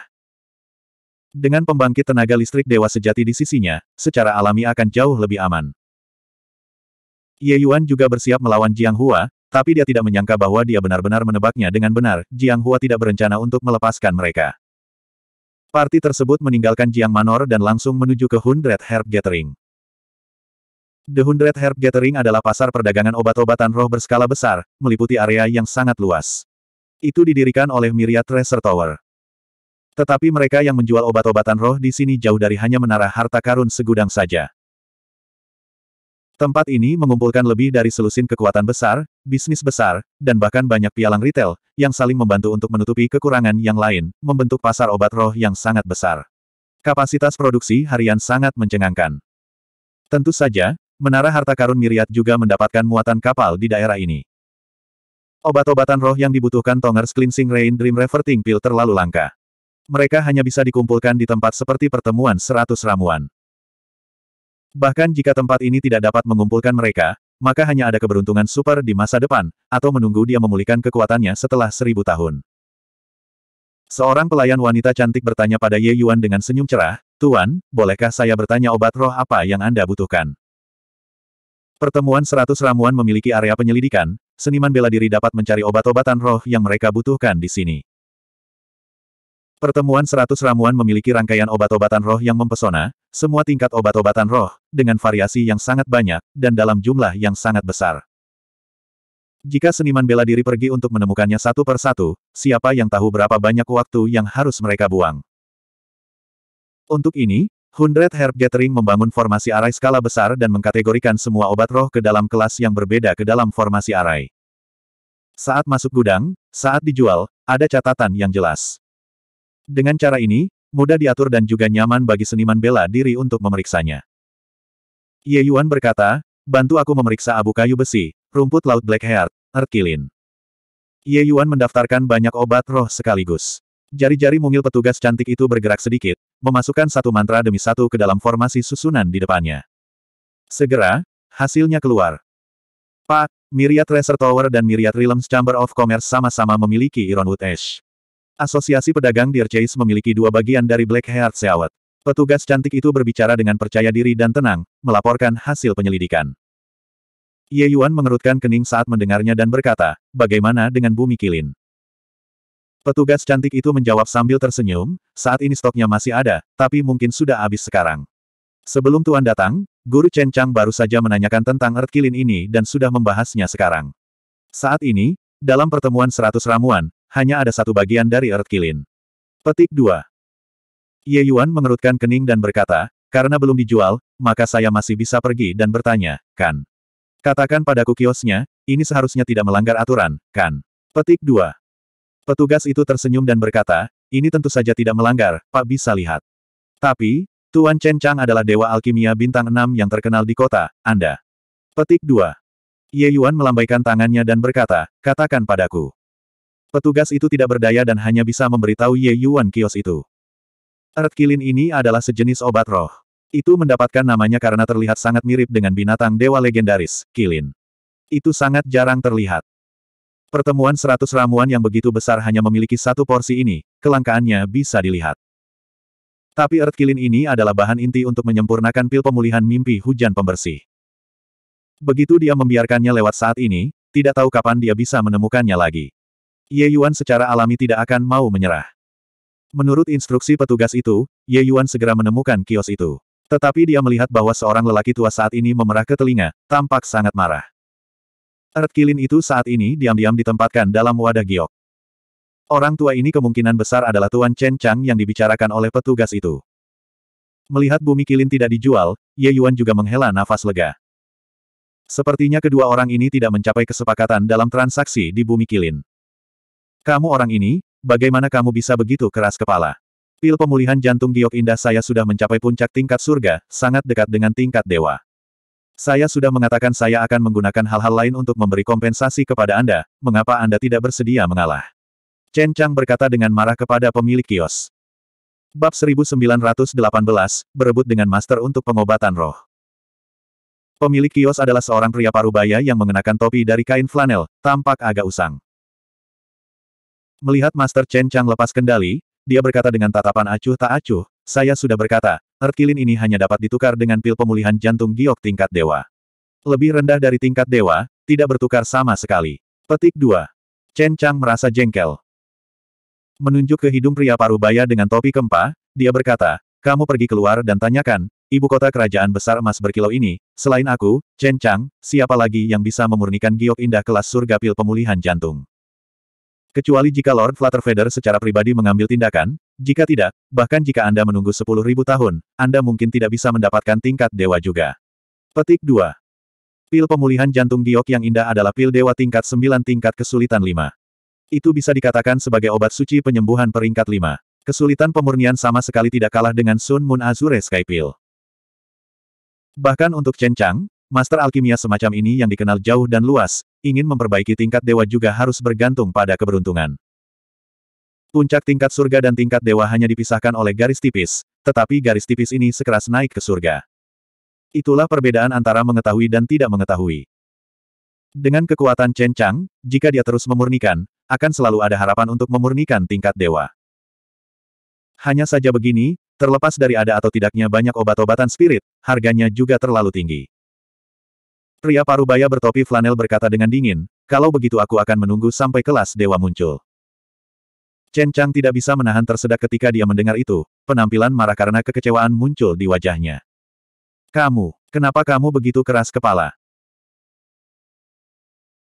Dengan pembangkit tenaga listrik dewa sejati di sisinya, secara alami akan jauh lebih aman. Ye Yuan juga bersiap melawan Jiang Hua, tapi dia tidak menyangka bahwa dia benar-benar menebaknya dengan benar, Jiang Hua tidak berencana untuk melepaskan mereka. Parti tersebut meninggalkan Jiang Manor dan langsung menuju ke Hundred Herb Gathering. The Hundred Herb Gathering adalah pasar perdagangan obat-obatan roh berskala besar, meliputi area yang sangat luas. Itu didirikan oleh Myriad Treasure Tower. Tetapi mereka yang menjual obat-obatan roh di sini jauh dari hanya menara harta karun segudang saja. Tempat ini mengumpulkan lebih dari selusin kekuatan besar, bisnis besar, dan bahkan banyak pialang retail, yang saling membantu untuk menutupi kekurangan yang lain, membentuk pasar obat roh yang sangat besar. Kapasitas produksi harian sangat mencengangkan. Tentu saja, menara harta karun Miriat juga mendapatkan muatan kapal di daerah ini. Obat-obatan roh yang dibutuhkan Tonger's Cleansing Rain Dream Reverting Pill terlalu langka. Mereka hanya bisa dikumpulkan di tempat seperti pertemuan seratus ramuan. Bahkan jika tempat ini tidak dapat mengumpulkan mereka, maka hanya ada keberuntungan super di masa depan, atau menunggu dia memulihkan kekuatannya setelah seribu tahun. Seorang pelayan wanita cantik bertanya pada Ye Yuan dengan senyum cerah, Tuan, bolehkah saya bertanya obat roh apa yang Anda butuhkan? Pertemuan seratus ramuan memiliki area penyelidikan, seniman bela diri dapat mencari obat-obatan roh yang mereka butuhkan di sini. Pertemuan seratus ramuan memiliki rangkaian obat-obatan roh yang mempesona, semua tingkat obat-obatan roh, dengan variasi yang sangat banyak, dan dalam jumlah yang sangat besar. Jika seniman bela diri pergi untuk menemukannya satu per satu, siapa yang tahu berapa banyak waktu yang harus mereka buang. Untuk ini, Hundred Herb Gathering membangun formasi arai skala besar dan mengkategorikan semua obat roh ke dalam kelas yang berbeda ke dalam formasi arai. Saat masuk gudang, saat dijual, ada catatan yang jelas. Dengan cara ini, mudah diatur dan juga nyaman bagi seniman bela diri untuk memeriksanya. Ye Yuan berkata, bantu aku memeriksa abu kayu besi, rumput laut Black Heart, Erkilin. Ye Yuan mendaftarkan banyak obat roh sekaligus. Jari-jari mungil petugas cantik itu bergerak sedikit, memasukkan satu mantra demi satu ke dalam formasi susunan di depannya. Segera, hasilnya keluar. Pak, Myriad Tracer Tower dan Myriad Realms Chamber of Commerce sama-sama memiliki Ironwood Ash. Asosiasi Pedagang Dear Chase memiliki dua bagian dari Black Heart Seawat. Petugas cantik itu berbicara dengan percaya diri dan tenang, melaporkan hasil penyelidikan. Ye Yuan mengerutkan kening saat mendengarnya dan berkata, bagaimana dengan bumi kilin? Petugas cantik itu menjawab sambil tersenyum, saat ini stoknya masih ada, tapi mungkin sudah habis sekarang. Sebelum Tuan datang, Guru Chen Chang baru saja menanyakan tentang Earth Kilin ini dan sudah membahasnya sekarang. Saat ini, dalam pertemuan seratus ramuan, hanya ada satu bagian dari Earth Kilin. Petik 2. Ye Yuan mengerutkan kening dan berkata, karena belum dijual, maka saya masih bisa pergi dan bertanya, kan? Katakan padaku kiosnya, ini seharusnya tidak melanggar aturan, kan? Petik 2. Petugas itu tersenyum dan berkata, ini tentu saja tidak melanggar, Pak bisa lihat. Tapi, Tuan Chen Chang adalah dewa alkimia bintang 6 yang terkenal di kota, Anda. Petik 2. Ye Yuan melambaikan tangannya dan berkata, katakan padaku. Petugas itu tidak berdaya dan hanya bisa memberitahu Ye Yuan kios itu. Erat Kilin ini adalah sejenis obat roh. Itu mendapatkan namanya karena terlihat sangat mirip dengan binatang dewa legendaris, Kilin. Itu sangat jarang terlihat. Pertemuan seratus ramuan yang begitu besar hanya memiliki satu porsi ini, kelangkaannya bisa dilihat. Tapi erat Kilin ini adalah bahan inti untuk menyempurnakan pil pemulihan mimpi hujan pembersih. Begitu dia membiarkannya lewat saat ini, tidak tahu kapan dia bisa menemukannya lagi. Ye Yuan secara alami tidak akan mau menyerah. Menurut instruksi petugas itu, Ye Yuan segera menemukan kios itu. Tetapi dia melihat bahwa seorang lelaki tua saat ini memerah ke telinga, tampak sangat marah. Erat kilin itu saat ini diam-diam ditempatkan dalam wadah giok. Orang tua ini kemungkinan besar adalah Tuan Chen Chang yang dibicarakan oleh petugas itu. Melihat bumi kilin tidak dijual, Ye Yuan juga menghela nafas lega. Sepertinya kedua orang ini tidak mencapai kesepakatan dalam transaksi di bumi kilin. Kamu orang ini, bagaimana kamu bisa begitu keras kepala? Pil pemulihan jantung giok indah saya sudah mencapai puncak tingkat surga, sangat dekat dengan tingkat dewa. Saya sudah mengatakan saya akan menggunakan hal-hal lain untuk memberi kompensasi kepada Anda, mengapa Anda tidak bersedia mengalah? Chen Chang berkata dengan marah kepada pemilik kios. Bab 1918, berebut dengan master untuk pengobatan roh. Pemilik kios adalah seorang pria parubaya yang mengenakan topi dari kain flanel, tampak agak usang. Melihat Master Chen Chang lepas kendali, dia berkata dengan tatapan acuh tak acuh, saya sudah berkata, Erkilin ini hanya dapat ditukar dengan pil pemulihan jantung giok tingkat dewa. Lebih rendah dari tingkat dewa, tidak bertukar sama sekali. Petik 2. Chen Chang merasa jengkel. Menunjuk ke hidung pria parubaya dengan topi kempa, dia berkata, kamu pergi keluar dan tanyakan, ibu kota kerajaan besar emas berkilau ini, selain aku, Chen Chang, siapa lagi yang bisa memurnikan giok indah kelas surga pil pemulihan jantung? Kecuali jika Lord Flutterfeather secara pribadi mengambil tindakan, jika tidak, bahkan jika Anda menunggu 10.000 tahun, Anda mungkin tidak bisa mendapatkan tingkat dewa juga. Petik 2. Pil pemulihan jantung giok yang indah adalah pil dewa tingkat 9 tingkat kesulitan 5. Itu bisa dikatakan sebagai obat suci penyembuhan peringkat 5. Kesulitan pemurnian sama sekali tidak kalah dengan Sun Moon Azure Sky Pill. Bahkan untuk Chen Chang, Master alkimia semacam ini yang dikenal jauh dan luas, ingin memperbaiki tingkat dewa juga harus bergantung pada keberuntungan. Puncak tingkat surga dan tingkat dewa hanya dipisahkan oleh garis tipis, tetapi garis tipis ini sekeras naik ke surga. Itulah perbedaan antara mengetahui dan tidak mengetahui. Dengan kekuatan Chen Chang, jika dia terus memurnikan, akan selalu ada harapan untuk memurnikan tingkat dewa. Hanya saja begini, terlepas dari ada atau tidaknya banyak obat-obatan spirit, harganya juga terlalu tinggi. Pria parubaya bertopi flanel berkata dengan dingin, kalau begitu aku akan menunggu sampai kelas dewa muncul. Chen Chang tidak bisa menahan tersedak ketika dia mendengar itu, penampilan marah karena kekecewaan muncul di wajahnya. Kamu, kenapa kamu begitu keras kepala?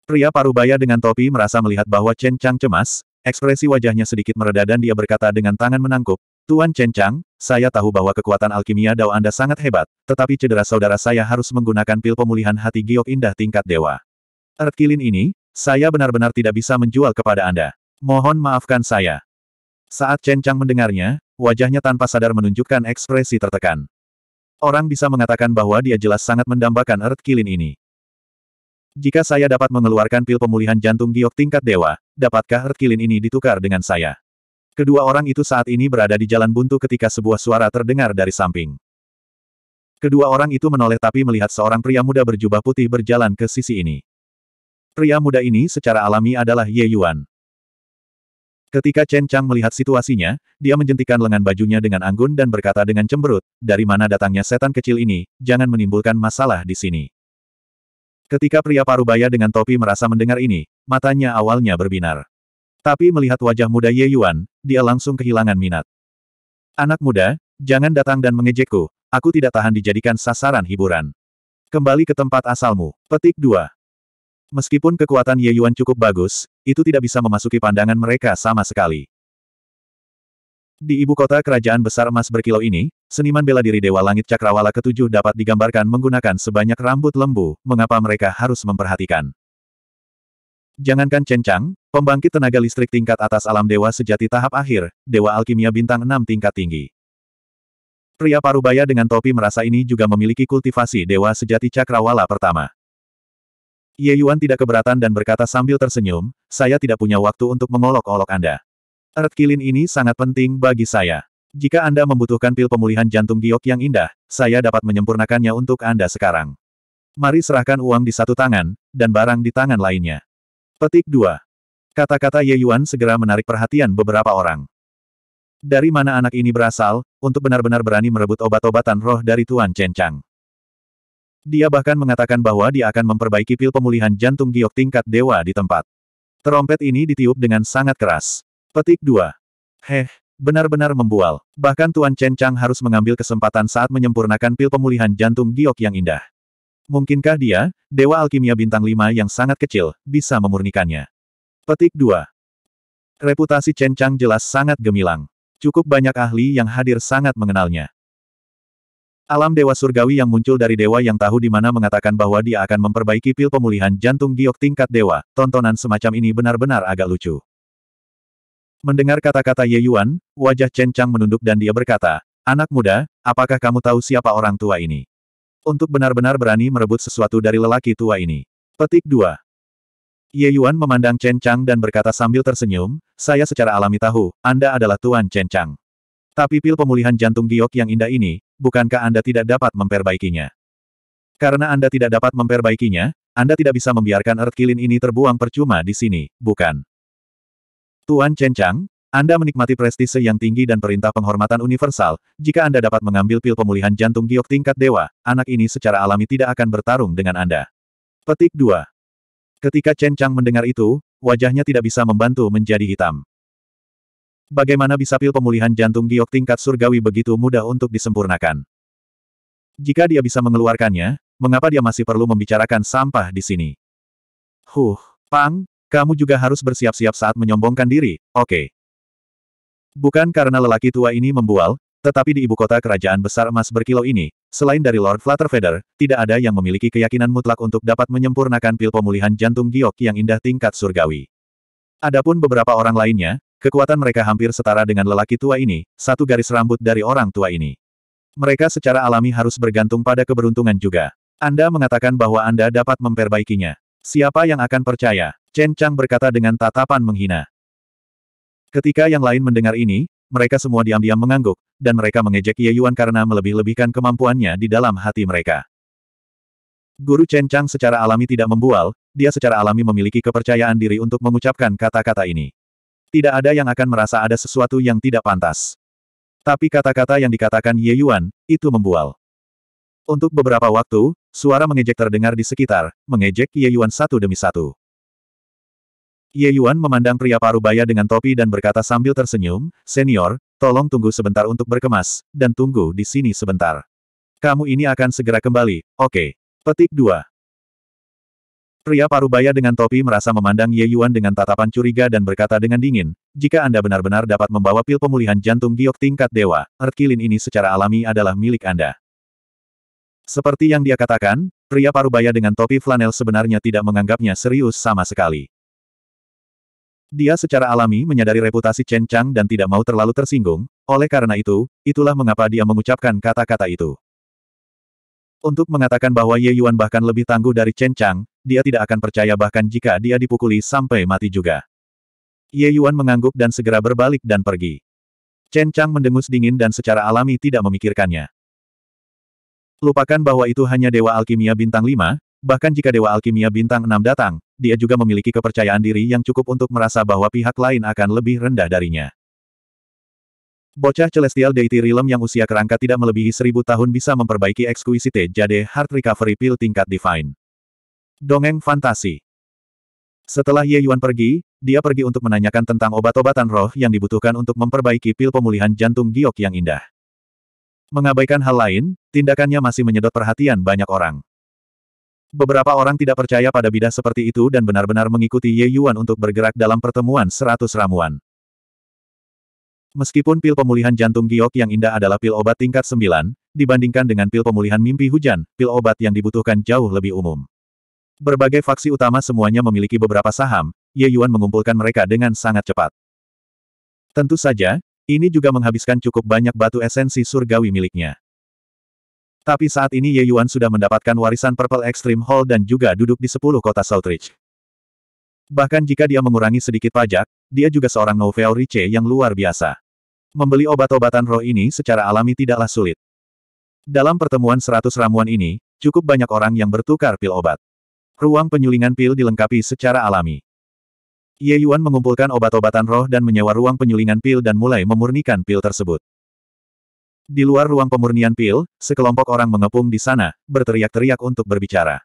Pria parubaya dengan topi merasa melihat bahwa Chen Chang cemas, ekspresi wajahnya sedikit mereda dan dia berkata dengan tangan menangkup, Tuan Chen Chang, saya tahu bahwa kekuatan alkimia Dao Anda sangat hebat, tetapi cedera saudara saya harus menggunakan pil pemulihan hati giok indah tingkat dewa. Earthkilin ini, saya benar-benar tidak bisa menjual kepada Anda. Mohon maafkan saya. Saat Chen Chang mendengarnya, wajahnya tanpa sadar menunjukkan ekspresi tertekan. Orang bisa mengatakan bahwa dia jelas sangat mendambakan Earthkilin ini. Jika saya dapat mengeluarkan pil pemulihan jantung giok tingkat dewa, dapatkah Earthkilin ini ditukar dengan saya? Kedua orang itu saat ini berada di jalan buntu ketika sebuah suara terdengar dari samping. Kedua orang itu menoleh tapi melihat seorang pria muda berjubah putih berjalan ke sisi ini. Pria muda ini secara alami adalah Ye Yuan. Ketika Chen Chang melihat situasinya, dia menjentikan lengan bajunya dengan anggun dan berkata dengan cemberut, dari mana datangnya setan kecil ini, jangan menimbulkan masalah di sini. Ketika pria parubaya dengan topi merasa mendengar ini, matanya awalnya berbinar. Tapi melihat wajah muda Ye Yuan, dia langsung kehilangan minat. Anak muda, jangan datang dan mengejekku, aku tidak tahan dijadikan sasaran hiburan. Kembali ke tempat asalmu. Petik 2. Meskipun kekuatan Ye Yuan cukup bagus, itu tidak bisa memasuki pandangan mereka sama sekali. Di ibu kota kerajaan besar emas berkilau ini, seniman bela diri Dewa Langit Cakrawala ketujuh dapat digambarkan menggunakan sebanyak rambut lembu, mengapa mereka harus memperhatikan. Jangankan cencang, pembangkit tenaga listrik tingkat atas alam dewa sejati tahap akhir, dewa alkimia bintang 6 tingkat tinggi. Pria parubaya dengan topi merasa ini juga memiliki kultivasi dewa sejati cakrawala pertama. Ye Yuan tidak keberatan dan berkata sambil tersenyum, saya tidak punya waktu untuk mengolok-olok Anda. Erat Kilin ini sangat penting bagi saya. Jika Anda membutuhkan pil pemulihan jantung giok yang indah, saya dapat menyempurnakannya untuk Anda sekarang. Mari serahkan uang di satu tangan, dan barang di tangan lainnya. Petik 2. Kata-kata Ye Yuan segera menarik perhatian beberapa orang. Dari mana anak ini berasal, untuk benar-benar berani merebut obat-obatan roh dari Tuan Chen Chang. Dia bahkan mengatakan bahwa dia akan memperbaiki pil pemulihan jantung giok tingkat dewa di tempat. Terompet ini ditiup dengan sangat keras. Petik 2. Heh, benar-benar membual. Bahkan Tuan Chen Chang harus mengambil kesempatan saat menyempurnakan pil pemulihan jantung giok yang indah. Mungkinkah dia, Dewa Alkimia Bintang 5 yang sangat kecil, bisa memurnikannya? Petik 2. Reputasi Chen Chang jelas sangat gemilang. Cukup banyak ahli yang hadir sangat mengenalnya. Alam Dewa Surgawi yang muncul dari Dewa yang tahu di mana mengatakan bahwa dia akan memperbaiki pil pemulihan jantung giok tingkat Dewa, tontonan semacam ini benar-benar agak lucu. Mendengar kata-kata Ye Yuan, wajah Chen Chang menunduk dan dia berkata, Anak muda, apakah kamu tahu siapa orang tua ini? untuk benar-benar berani merebut sesuatu dari lelaki tua ini. Petik 2. Ye Yuan memandang Chen Chang dan berkata sambil tersenyum, saya secara alami tahu, Anda adalah Tuan Chen Chang. Tapi pil pemulihan jantung giok yang indah ini, bukankah Anda tidak dapat memperbaikinya? Karena Anda tidak dapat memperbaikinya, Anda tidak bisa membiarkan Earth Kilin ini terbuang percuma di sini, bukan? Tuan Chen Chang, anda menikmati prestise yang tinggi dan perintah penghormatan universal, jika Anda dapat mengambil pil pemulihan jantung giok tingkat dewa, anak ini secara alami tidak akan bertarung dengan Anda. Petik 2. Ketika Chen Chang mendengar itu, wajahnya tidak bisa membantu menjadi hitam. Bagaimana bisa pil pemulihan jantung giok tingkat surgawi begitu mudah untuk disempurnakan? Jika dia bisa mengeluarkannya, mengapa dia masih perlu membicarakan sampah di sini? Huh, Pang, kamu juga harus bersiap-siap saat menyombongkan diri, oke. Okay. Bukan karena lelaki tua ini membual, tetapi di ibu kota kerajaan besar emas berkilau ini, selain dari Lord Flutterfeather, tidak ada yang memiliki keyakinan mutlak untuk dapat menyempurnakan pil pemulihan jantung giok yang indah tingkat surgawi. Adapun beberapa orang lainnya, kekuatan mereka hampir setara dengan lelaki tua ini, satu garis rambut dari orang tua ini. Mereka secara alami harus bergantung pada keberuntungan juga. Anda mengatakan bahwa Anda dapat memperbaikinya. Siapa yang akan percaya? Chen Chang berkata dengan tatapan menghina. Ketika yang lain mendengar ini, mereka semua diam-diam mengangguk, dan mereka mengejek Ye Yuan karena melebih-lebihkan kemampuannya di dalam hati mereka. Guru Chen Chang secara alami tidak membual, dia secara alami memiliki kepercayaan diri untuk mengucapkan kata-kata ini. Tidak ada yang akan merasa ada sesuatu yang tidak pantas. Tapi kata-kata yang dikatakan Ye Yuan, itu membual. Untuk beberapa waktu, suara mengejek terdengar di sekitar, mengejek Ye Yuan satu demi satu. Ye Yuan memandang pria parubaya dengan topi dan berkata sambil tersenyum, Senior, tolong tunggu sebentar untuk berkemas, dan tunggu di sini sebentar. Kamu ini akan segera kembali, oke. Petik 2. Pria parubaya dengan topi merasa memandang Ye Yuan dengan tatapan curiga dan berkata dengan dingin, jika Anda benar-benar dapat membawa pil pemulihan jantung giok tingkat dewa, Erkilin ini secara alami adalah milik Anda. Seperti yang dia katakan, pria parubaya dengan topi flanel sebenarnya tidak menganggapnya serius sama sekali. Dia secara alami menyadari reputasi Chen Chang dan tidak mau terlalu tersinggung, oleh karena itu, itulah mengapa dia mengucapkan kata-kata itu. Untuk mengatakan bahwa Ye Yuan bahkan lebih tangguh dari Chen Chang, dia tidak akan percaya bahkan jika dia dipukuli sampai mati juga. Ye Yuan mengangguk dan segera berbalik dan pergi. Chen Chang mendengus dingin dan secara alami tidak memikirkannya. Lupakan bahwa itu hanya Dewa Alkimia Bintang 5, bahkan jika Dewa Alkimia Bintang 6 datang, dia juga memiliki kepercayaan diri yang cukup untuk merasa bahwa pihak lain akan lebih rendah darinya. Bocah Celestial Deity Realm yang usia kerangka tidak melebihi seribu tahun bisa memperbaiki Exquisite Jade Heart Recovery Pill tingkat Divine. Dongeng Fantasi Setelah Ye Yuan pergi, dia pergi untuk menanyakan tentang obat-obatan roh yang dibutuhkan untuk memperbaiki pil pemulihan jantung giok yang indah. Mengabaikan hal lain, tindakannya masih menyedot perhatian banyak orang. Beberapa orang tidak percaya pada bidah seperti itu dan benar-benar mengikuti Ye Yuan untuk bergerak dalam pertemuan seratus ramuan. Meskipun pil pemulihan jantung giok yang indah adalah pil obat tingkat sembilan, dibandingkan dengan pil pemulihan mimpi hujan, pil obat yang dibutuhkan jauh lebih umum. Berbagai faksi utama semuanya memiliki beberapa saham, Ye Yuan mengumpulkan mereka dengan sangat cepat. Tentu saja, ini juga menghabiskan cukup banyak batu esensi surgawi miliknya. Tapi saat ini Ye Yuan sudah mendapatkan warisan Purple Extreme Hall dan juga duduk di sepuluh kota Southridge. Bahkan jika dia mengurangi sedikit pajak, dia juga seorang Novel Riche yang luar biasa. Membeli obat-obatan roh ini secara alami tidaklah sulit. Dalam pertemuan seratus ramuan ini, cukup banyak orang yang bertukar pil obat. Ruang penyulingan pil dilengkapi secara alami. Ye Yuan mengumpulkan obat-obatan roh dan menyewa ruang penyulingan pil dan mulai memurnikan pil tersebut. Di luar ruang pemurnian pil, sekelompok orang mengepung di sana, berteriak-teriak untuk berbicara.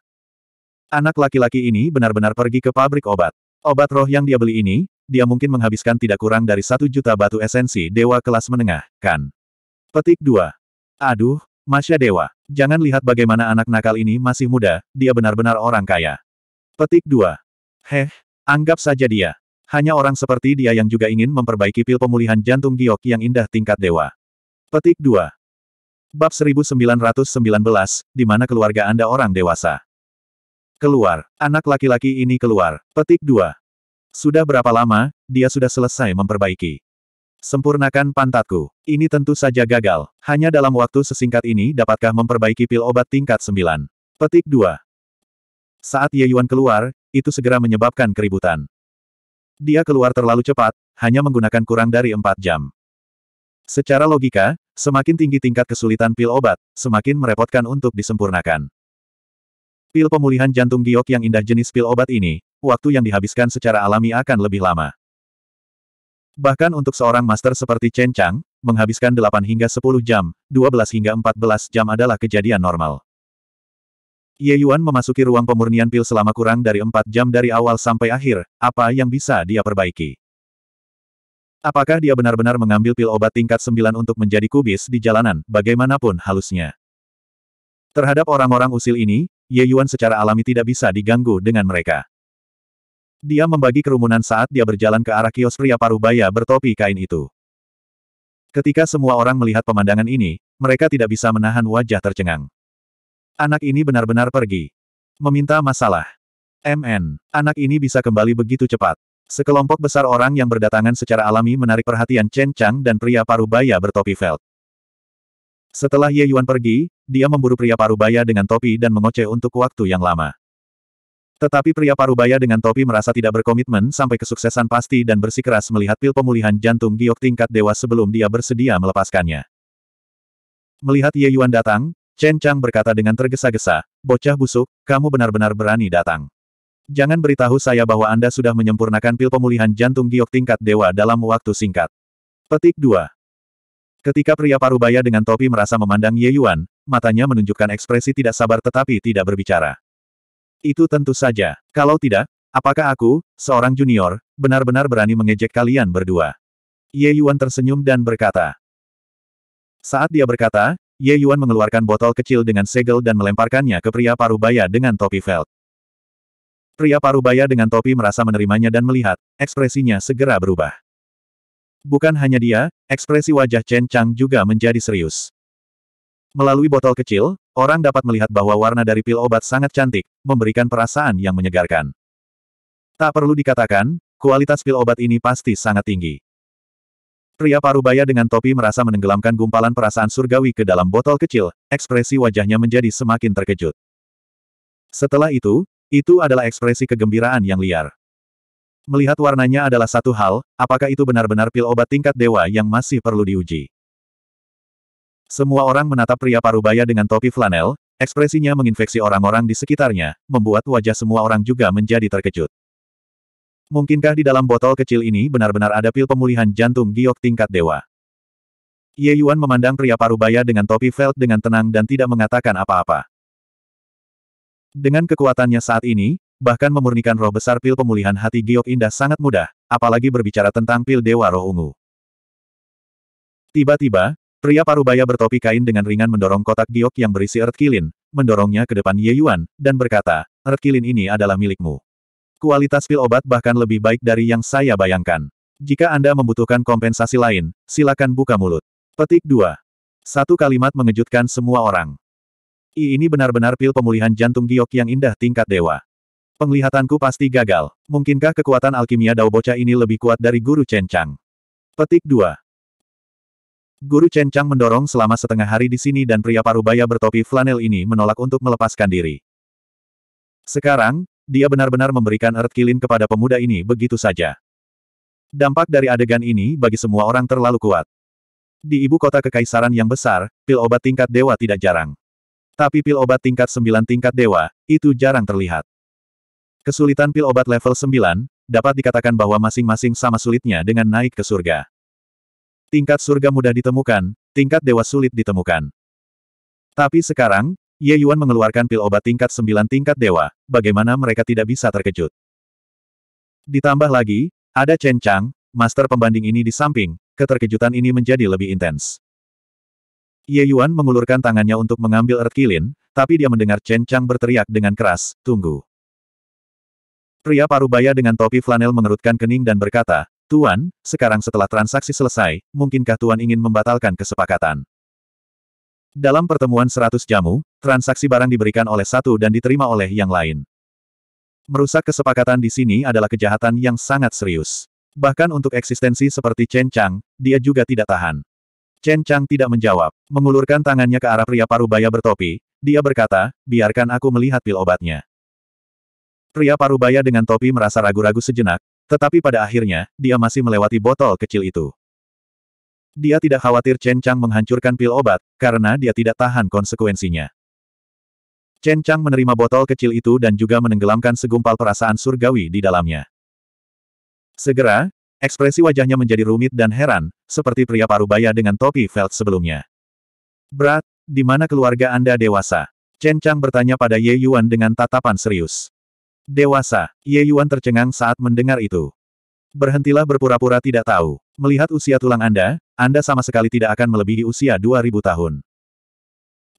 Anak laki-laki ini benar-benar pergi ke pabrik obat. Obat roh yang dia beli ini, dia mungkin menghabiskan tidak kurang dari satu juta batu esensi dewa kelas menengah, kan? Petik 2. Aduh, Masya Dewa, jangan lihat bagaimana anak nakal ini masih muda, dia benar-benar orang kaya. Petik 2. Heh, anggap saja dia. Hanya orang seperti dia yang juga ingin memperbaiki pil pemulihan jantung giok yang indah tingkat dewa. Petik 2. Bab 1919, di mana keluarga Anda orang dewasa. Keluar. Anak laki-laki ini keluar. Petik 2. Sudah berapa lama, dia sudah selesai memperbaiki. Sempurnakan pantatku. Ini tentu saja gagal. Hanya dalam waktu sesingkat ini dapatkah memperbaiki pil obat tingkat 9. Petik 2. Saat Ye Yuan keluar, itu segera menyebabkan keributan. Dia keluar terlalu cepat, hanya menggunakan kurang dari 4 jam. Secara logika, Semakin tinggi tingkat kesulitan pil obat, semakin merepotkan untuk disempurnakan. Pil pemulihan jantung giok yang indah jenis pil obat ini, waktu yang dihabiskan secara alami akan lebih lama. Bahkan untuk seorang master seperti Chen Chang, menghabiskan 8 hingga 10 jam, 12 hingga 14 jam adalah kejadian normal. Ye Yuan memasuki ruang pemurnian pil selama kurang dari 4 jam dari awal sampai akhir, apa yang bisa dia perbaiki? Apakah dia benar-benar mengambil pil obat tingkat 9 untuk menjadi kubis di jalanan, bagaimanapun halusnya. Terhadap orang-orang usil ini, Ye Yuan secara alami tidak bisa diganggu dengan mereka. Dia membagi kerumunan saat dia berjalan ke arah kios pria parubaya bertopi kain itu. Ketika semua orang melihat pemandangan ini, mereka tidak bisa menahan wajah tercengang. Anak ini benar-benar pergi. Meminta masalah. MN, anak ini bisa kembali begitu cepat. Sekelompok besar orang yang berdatangan secara alami menarik perhatian Chen Chang dan pria parubaya bertopi felt. Setelah Ye Yuan pergi, dia memburu pria parubaya dengan topi dan mengoceh untuk waktu yang lama. Tetapi pria parubaya dengan topi merasa tidak berkomitmen sampai kesuksesan pasti dan bersikeras melihat pil pemulihan jantung giok tingkat dewa sebelum dia bersedia melepaskannya. Melihat Ye Yuan datang, Chen Chang berkata dengan tergesa-gesa, Bocah busuk, kamu benar-benar berani datang. Jangan beritahu saya bahwa Anda sudah menyempurnakan pil pemulihan jantung giok tingkat dewa dalam waktu singkat. Petik 2. Ketika pria parubaya dengan topi merasa memandang Ye Yuan, matanya menunjukkan ekspresi tidak sabar tetapi tidak berbicara. Itu tentu saja. Kalau tidak, apakah aku, seorang junior, benar-benar berani mengejek kalian berdua? Ye Yuan tersenyum dan berkata. Saat dia berkata, Ye Yuan mengeluarkan botol kecil dengan segel dan melemparkannya ke pria parubaya dengan topi felt. Pria parubaya dengan topi merasa menerimanya dan melihat, ekspresinya segera berubah. Bukan hanya dia, ekspresi wajah Chen Chang juga menjadi serius. Melalui botol kecil, orang dapat melihat bahwa warna dari pil obat sangat cantik, memberikan perasaan yang menyegarkan. Tak perlu dikatakan, kualitas pil obat ini pasti sangat tinggi. Pria parubaya dengan topi merasa menenggelamkan gumpalan perasaan surgawi ke dalam botol kecil, ekspresi wajahnya menjadi semakin terkejut. Setelah itu, itu adalah ekspresi kegembiraan yang liar. Melihat warnanya adalah satu hal, apakah itu benar-benar pil obat tingkat dewa yang masih perlu diuji? Semua orang menatap pria parubaya dengan topi flanel, ekspresinya menginfeksi orang-orang di sekitarnya, membuat wajah semua orang juga menjadi terkejut. Mungkinkah di dalam botol kecil ini benar-benar ada pil pemulihan jantung giok tingkat dewa? Ye Yuan memandang pria parubaya dengan topi felt dengan tenang dan tidak mengatakan apa-apa. Dengan kekuatannya saat ini, bahkan memurnikan roh besar pil pemulihan hati Giok Indah sangat mudah, apalagi berbicara tentang pil Dewa Roh Ungu. Tiba-tiba, pria parubaya bertopi kain dengan ringan mendorong kotak Giok yang berisi Earth kilin, mendorongnya ke depan Ye Yuan, dan berkata, "Earth kilin ini adalah milikmu. Kualitas pil obat bahkan lebih baik dari yang saya bayangkan. Jika Anda membutuhkan kompensasi lain, silakan buka mulut. Petik 2. Satu kalimat mengejutkan semua orang ini benar-benar pil pemulihan jantung giok yang indah tingkat dewa. Penglihatanku pasti gagal. Mungkinkah kekuatan alkimia dao bocah ini lebih kuat dari guru Chen Chang? Petik 2. Guru Chen Chang mendorong selama setengah hari di sini dan pria parubaya bertopi flanel ini menolak untuk melepaskan diri. Sekarang, dia benar-benar memberikan earth kilin kepada pemuda ini begitu saja. Dampak dari adegan ini bagi semua orang terlalu kuat. Di ibu kota kekaisaran yang besar, pil obat tingkat dewa tidak jarang. Tapi pil obat tingkat 9 tingkat dewa, itu jarang terlihat. Kesulitan pil obat level 9, dapat dikatakan bahwa masing-masing sama sulitnya dengan naik ke surga. Tingkat surga mudah ditemukan, tingkat dewa sulit ditemukan. Tapi sekarang, Ye Yuan mengeluarkan pil obat tingkat 9 tingkat dewa, bagaimana mereka tidak bisa terkejut. Ditambah lagi, ada Chen Chang, master pembanding ini di samping, keterkejutan ini menjadi lebih intens. Ye Yuan mengulurkan tangannya untuk mengambil Earth kilin, tapi dia mendengar Chen Chang berteriak dengan keras, tunggu. Pria parubaya dengan topi flanel mengerutkan kening dan berkata, Tuan, sekarang setelah transaksi selesai, mungkinkah Tuan ingin membatalkan kesepakatan? Dalam pertemuan seratus jamu, transaksi barang diberikan oleh satu dan diterima oleh yang lain. Merusak kesepakatan di sini adalah kejahatan yang sangat serius. Bahkan untuk eksistensi seperti Chen Chang, dia juga tidak tahan. Chen Chang tidak menjawab. Mengulurkan tangannya ke arah pria parubaya bertopi, dia berkata, biarkan aku melihat pil obatnya. Pria parubaya dengan topi merasa ragu-ragu sejenak, tetapi pada akhirnya, dia masih melewati botol kecil itu. Dia tidak khawatir Chen Chang menghancurkan pil obat, karena dia tidak tahan konsekuensinya. Chen Chang menerima botol kecil itu dan juga menenggelamkan segumpal perasaan surgawi di dalamnya. Segera, Ekspresi wajahnya menjadi rumit dan heran, seperti pria parubaya dengan topi felt sebelumnya. Berat, di mana keluarga Anda dewasa? Chen Chang bertanya pada Ye Yuan dengan tatapan serius. Dewasa, Ye Yuan tercengang saat mendengar itu. Berhentilah berpura-pura tidak tahu. Melihat usia tulang Anda, Anda sama sekali tidak akan melebihi usia 2000 tahun.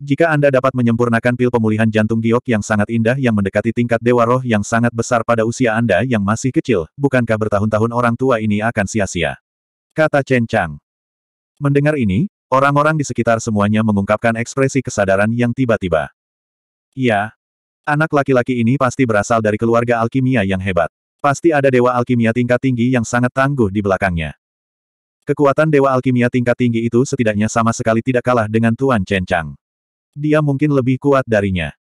Jika Anda dapat menyempurnakan pil pemulihan jantung giok yang sangat indah yang mendekati tingkat dewa roh yang sangat besar pada usia Anda yang masih kecil, bukankah bertahun-tahun orang tua ini akan sia-sia? Kata Chen Chang. Mendengar ini, orang-orang di sekitar semuanya mengungkapkan ekspresi kesadaran yang tiba-tiba. Ya, anak laki-laki ini pasti berasal dari keluarga alkimia yang hebat. Pasti ada dewa alkimia tingkat tinggi yang sangat tangguh di belakangnya. Kekuatan dewa alkimia tingkat tinggi itu setidaknya sama sekali tidak kalah dengan Tuan Chen Chang dia mungkin lebih kuat darinya.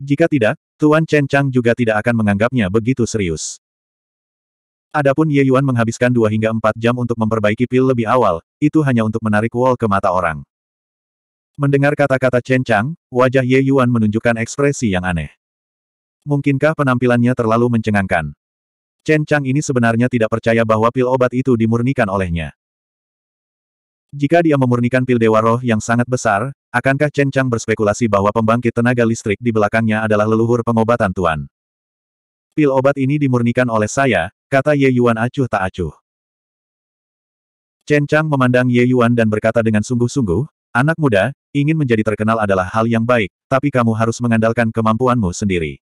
Jika tidak, Tuan Chen Chang juga tidak akan menganggapnya begitu serius. Adapun Ye Yuan menghabiskan dua hingga empat jam untuk memperbaiki pil lebih awal, itu hanya untuk menarik wall ke mata orang. Mendengar kata-kata Chen Chang, wajah Ye Yuan menunjukkan ekspresi yang aneh. Mungkinkah penampilannya terlalu mencengangkan? Chen Chang ini sebenarnya tidak percaya bahwa pil obat itu dimurnikan olehnya. Jika dia memurnikan pil dewa roh yang sangat besar, akankah Chen Chang berspekulasi bahwa pembangkit tenaga listrik di belakangnya adalah leluhur pengobatan Tuan? Pil obat ini dimurnikan oleh saya, kata Ye Yuan acuh tak acuh. Chen Chang memandang Ye Yuan dan berkata dengan sungguh-sungguh, anak muda, ingin menjadi terkenal adalah hal yang baik, tapi kamu harus mengandalkan kemampuanmu sendiri.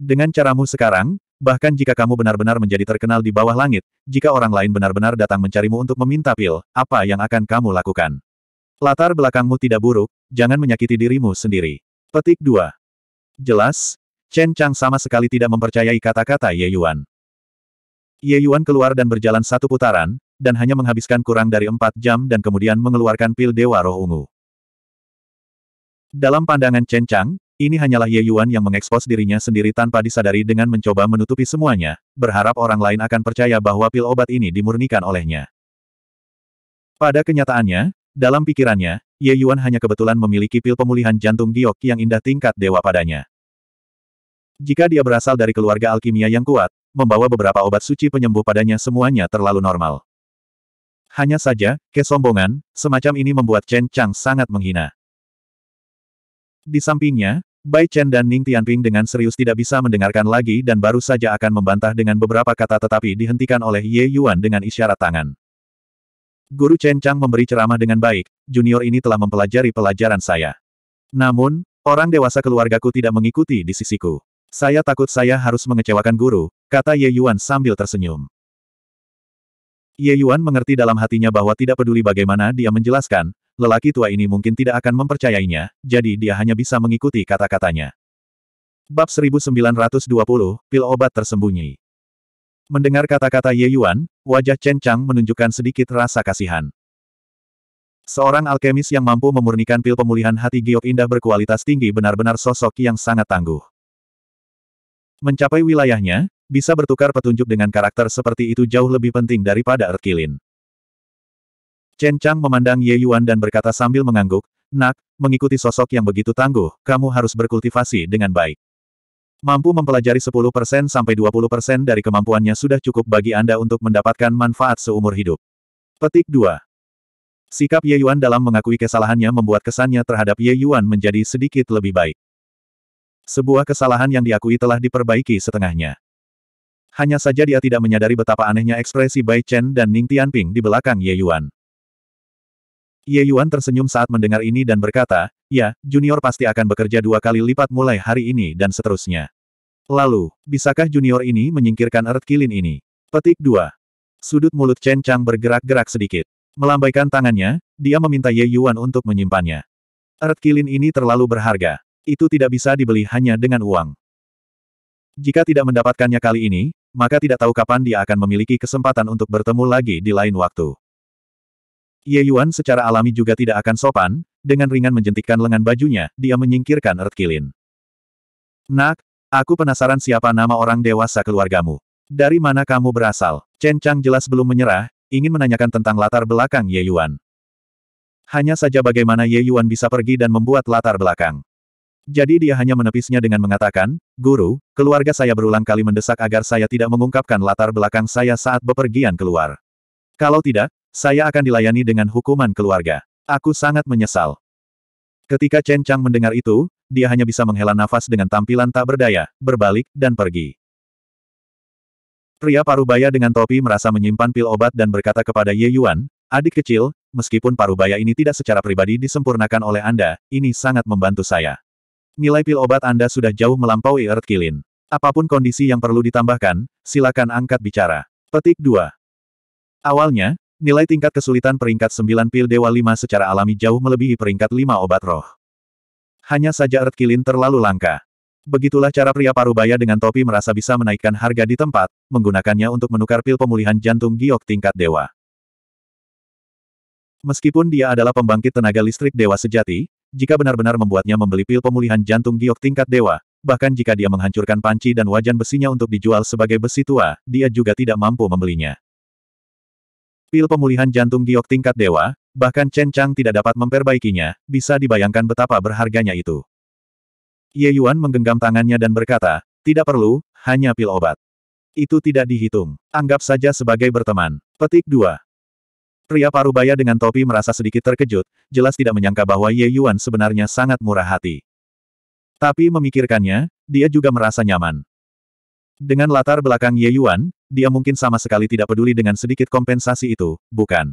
Dengan caramu sekarang, Bahkan jika kamu benar-benar menjadi terkenal di bawah langit, jika orang lain benar-benar datang mencarimu untuk meminta pil, apa yang akan kamu lakukan? Latar belakangmu tidak buruk, jangan menyakiti dirimu sendiri. Petik 2. Jelas, Chen Chang sama sekali tidak mempercayai kata-kata Ye Yuan. Ye Yuan keluar dan berjalan satu putaran, dan hanya menghabiskan kurang dari empat jam dan kemudian mengeluarkan pil Dewa Roh Ungu. Dalam pandangan Chen Chang, ini hanyalah Ye Yuan yang mengekspos dirinya sendiri tanpa disadari dengan mencoba menutupi semuanya, berharap orang lain akan percaya bahwa pil obat ini dimurnikan olehnya. Pada kenyataannya, dalam pikirannya, Ye Yuan hanya kebetulan memiliki pil pemulihan jantung giok yang indah tingkat dewa padanya. Jika dia berasal dari keluarga alkimia yang kuat, membawa beberapa obat suci penyembuh padanya semuanya terlalu normal. Hanya saja, kesombongan, semacam ini membuat Chen Chang sangat menghina. Di sampingnya, Bai Chen dan Ning Tianping dengan serius tidak bisa mendengarkan lagi dan baru saja akan membantah dengan beberapa kata tetapi dihentikan oleh Ye Yuan dengan isyarat tangan. Guru Chen Chang memberi ceramah dengan baik, junior ini telah mempelajari pelajaran saya. Namun, orang dewasa keluargaku tidak mengikuti di sisiku. Saya takut saya harus mengecewakan guru, kata Ye Yuan sambil tersenyum. Ye Yuan mengerti dalam hatinya bahwa tidak peduli bagaimana dia menjelaskan, lelaki tua ini mungkin tidak akan mempercayainya, jadi dia hanya bisa mengikuti kata-katanya. Bab 1920, Pil Obat Tersembunyi Mendengar kata-kata Ye Yuan, wajah Chen Chang menunjukkan sedikit rasa kasihan. Seorang alkemis yang mampu memurnikan pil pemulihan hati giok indah berkualitas tinggi benar-benar sosok yang sangat tangguh. Mencapai wilayahnya, bisa bertukar petunjuk dengan karakter seperti itu jauh lebih penting daripada Erkilin. Chen Chang memandang Ye Yuan dan berkata sambil mengangguk, Nak, mengikuti sosok yang begitu tangguh, kamu harus berkultivasi dengan baik. Mampu mempelajari 10% sampai 20% dari kemampuannya sudah cukup bagi Anda untuk mendapatkan manfaat seumur hidup. Petik 2. Sikap Ye Yuan dalam mengakui kesalahannya membuat kesannya terhadap Ye Yuan menjadi sedikit lebih baik. Sebuah kesalahan yang diakui telah diperbaiki setengahnya. Hanya saja dia tidak menyadari betapa anehnya ekspresi Bai Chen dan Ning Tianping di belakang Ye Yuan. Ye Yuan tersenyum saat mendengar ini dan berkata, ya, junior pasti akan bekerja dua kali lipat mulai hari ini dan seterusnya. Lalu, bisakah junior ini menyingkirkan erat kilin ini? Petik 2. Sudut mulut Chen Chang bergerak-gerak sedikit. Melambaikan tangannya, dia meminta Ye Yuan untuk menyimpannya. Erat kilin ini terlalu berharga. Itu tidak bisa dibeli hanya dengan uang. Jika tidak mendapatkannya kali ini, maka tidak tahu kapan dia akan memiliki kesempatan untuk bertemu lagi di lain waktu. Ye Yuan secara alami juga tidak akan sopan, dengan ringan menjentikkan lengan bajunya, dia menyingkirkan Earth Kilin. Nak, aku penasaran siapa nama orang dewasa keluargamu. Dari mana kamu berasal? Chen Chang jelas belum menyerah, ingin menanyakan tentang latar belakang Ye Yuan. Hanya saja bagaimana Ye Yuan bisa pergi dan membuat latar belakang. Jadi dia hanya menepisnya dengan mengatakan, Guru, keluarga saya berulang kali mendesak agar saya tidak mengungkapkan latar belakang saya saat bepergian keluar. Kalau tidak, saya akan dilayani dengan hukuman keluarga. Aku sangat menyesal. Ketika Chen Chang mendengar itu, dia hanya bisa menghela nafas dengan tampilan tak berdaya, berbalik, dan pergi. Pria parubaya dengan topi merasa menyimpan pil obat dan berkata kepada Ye Yuan, adik kecil, meskipun parubaya ini tidak secara pribadi disempurnakan oleh Anda, ini sangat membantu saya. Nilai pil obat Anda sudah jauh melampaui Earth Kilin. Apapun kondisi yang perlu ditambahkan, silakan angkat bicara. Petik 2. Awalnya, Nilai tingkat kesulitan peringkat 9 pil Dewa 5 secara alami jauh melebihi peringkat 5 obat roh. Hanya saja Earth kilin terlalu langka. Begitulah cara pria parubaya dengan topi merasa bisa menaikkan harga di tempat, menggunakannya untuk menukar pil pemulihan jantung giok tingkat dewa. Meskipun dia adalah pembangkit tenaga listrik dewa sejati, jika benar-benar membuatnya membeli pil pemulihan jantung giok tingkat dewa, bahkan jika dia menghancurkan panci dan wajan besinya untuk dijual sebagai besi tua, dia juga tidak mampu membelinya. Pil pemulihan jantung giok tingkat dewa, bahkan Chen Chang tidak dapat memperbaikinya, bisa dibayangkan betapa berharganya itu. Ye Yuan menggenggam tangannya dan berkata, tidak perlu, hanya pil obat. Itu tidak dihitung. Anggap saja sebagai berteman. Petik 2. Pria parubaya dengan topi merasa sedikit terkejut, jelas tidak menyangka bahwa Ye Yuan sebenarnya sangat murah hati. Tapi memikirkannya, dia juga merasa nyaman. Dengan latar belakang Ye Yuan, dia mungkin sama sekali tidak peduli dengan sedikit kompensasi itu, bukan?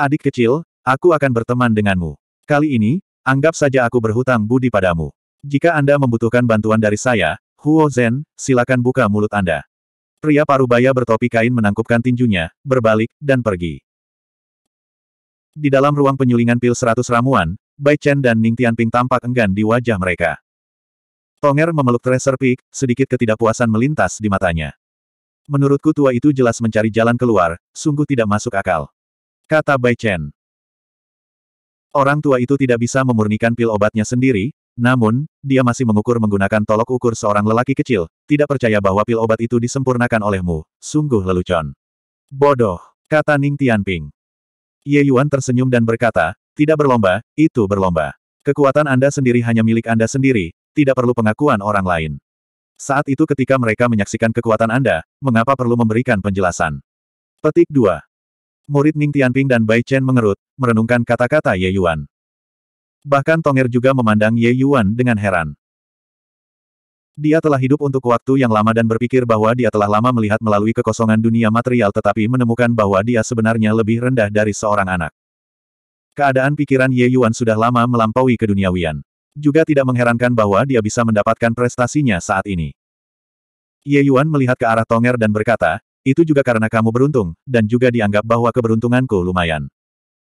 Adik kecil, aku akan berteman denganmu. Kali ini, anggap saja aku berhutang budi padamu. Jika Anda membutuhkan bantuan dari saya, Huo Zhen, silakan buka mulut Anda. Pria parubaya bertopi kain menangkupkan tinjunya, berbalik, dan pergi. Di dalam ruang penyulingan pil seratus ramuan, Bai Chen dan Ning Tianping tampak enggan di wajah mereka. Tonger memeluk Tracer Peak, sedikit ketidakpuasan melintas di matanya. Menurutku tua itu jelas mencari jalan keluar, sungguh tidak masuk akal. Kata Bai Chen. Orang tua itu tidak bisa memurnikan pil obatnya sendiri, namun, dia masih mengukur menggunakan tolok ukur seorang lelaki kecil, tidak percaya bahwa pil obat itu disempurnakan olehmu, sungguh lelucon. Bodoh, kata Ning Tianping. Ye Yuan tersenyum dan berkata, tidak berlomba, itu berlomba. Kekuatan Anda sendiri hanya milik Anda sendiri, tidak perlu pengakuan orang lain. Saat itu ketika mereka menyaksikan kekuatan Anda, mengapa perlu memberikan penjelasan? Petik 2. Murid Ning Tianping dan Bai Chen mengerut, merenungkan kata-kata Ye Yuan. Bahkan Tonger juga memandang Ye Yuan dengan heran. Dia telah hidup untuk waktu yang lama dan berpikir bahwa dia telah lama melihat melalui kekosongan dunia material tetapi menemukan bahwa dia sebenarnya lebih rendah dari seorang anak. Keadaan pikiran Ye Yuan sudah lama melampaui keduniawian. Juga tidak mengherankan bahwa dia bisa mendapatkan prestasinya saat ini. Ye Yuan melihat ke arah Tonger dan berkata, itu juga karena kamu beruntung, dan juga dianggap bahwa keberuntunganku lumayan.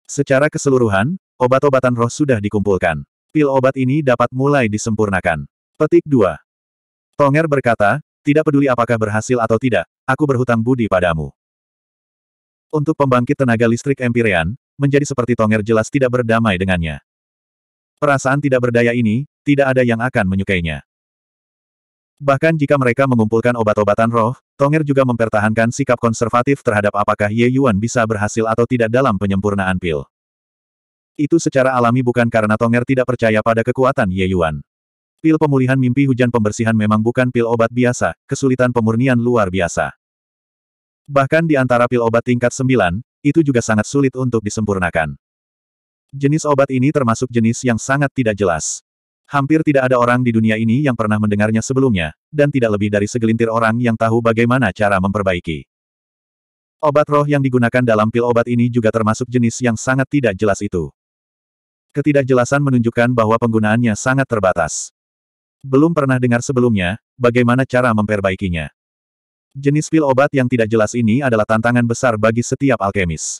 Secara keseluruhan, obat-obatan roh sudah dikumpulkan. Pil obat ini dapat mulai disempurnakan. Petik 2. Tonger berkata, tidak peduli apakah berhasil atau tidak, aku berhutang budi padamu. Untuk pembangkit tenaga listrik Empyrean, menjadi seperti Tonger jelas tidak berdamai dengannya. Perasaan tidak berdaya ini, tidak ada yang akan menyukainya. Bahkan jika mereka mengumpulkan obat-obatan roh, Tonger juga mempertahankan sikap konservatif terhadap apakah Ye Yuan bisa berhasil atau tidak dalam penyempurnaan pil. Itu secara alami bukan karena Tonger tidak percaya pada kekuatan Ye Yuan. Pil pemulihan mimpi hujan pembersihan memang bukan pil obat biasa, kesulitan pemurnian luar biasa. Bahkan di antara pil obat tingkat 9, itu juga sangat sulit untuk disempurnakan. Jenis obat ini termasuk jenis yang sangat tidak jelas. Hampir tidak ada orang di dunia ini yang pernah mendengarnya sebelumnya, dan tidak lebih dari segelintir orang yang tahu bagaimana cara memperbaiki. Obat roh yang digunakan dalam pil obat ini juga termasuk jenis yang sangat tidak jelas itu. Ketidakjelasan menunjukkan bahwa penggunaannya sangat terbatas. Belum pernah dengar sebelumnya, bagaimana cara memperbaikinya. Jenis pil obat yang tidak jelas ini adalah tantangan besar bagi setiap alkemis.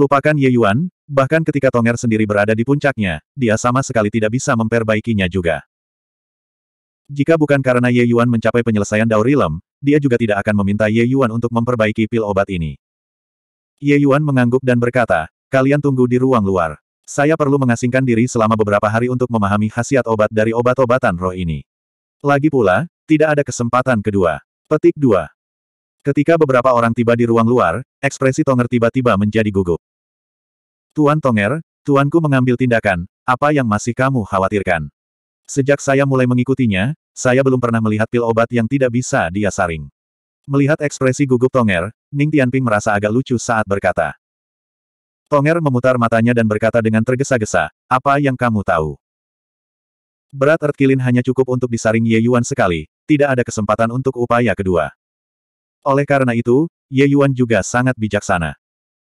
Lupakan Ye Yuan, bahkan ketika Tonger sendiri berada di puncaknya, dia sama sekali tidak bisa memperbaikinya juga. Jika bukan karena Ye Yuan mencapai penyelesaian Dao dia juga tidak akan meminta Ye Yuan untuk memperbaiki pil obat ini. Ye Yuan mengangguk dan berkata, kalian tunggu di ruang luar. Saya perlu mengasingkan diri selama beberapa hari untuk memahami khasiat obat dari obat-obatan roh ini. Lagi pula, tidak ada kesempatan kedua. Petik 2. Ketika beberapa orang tiba di ruang luar, ekspresi Tonger tiba-tiba menjadi gugup. Tuan Tonger, tuanku mengambil tindakan, apa yang masih kamu khawatirkan? Sejak saya mulai mengikutinya, saya belum pernah melihat pil obat yang tidak bisa dia saring. Melihat ekspresi gugup Tonger, Ning Tianping merasa agak lucu saat berkata. Tonger memutar matanya dan berkata dengan tergesa-gesa, apa yang kamu tahu? Berat Erkilin hanya cukup untuk disaring Ye Yuan sekali, tidak ada kesempatan untuk upaya kedua. Oleh karena itu, Ye Yuan juga sangat bijaksana.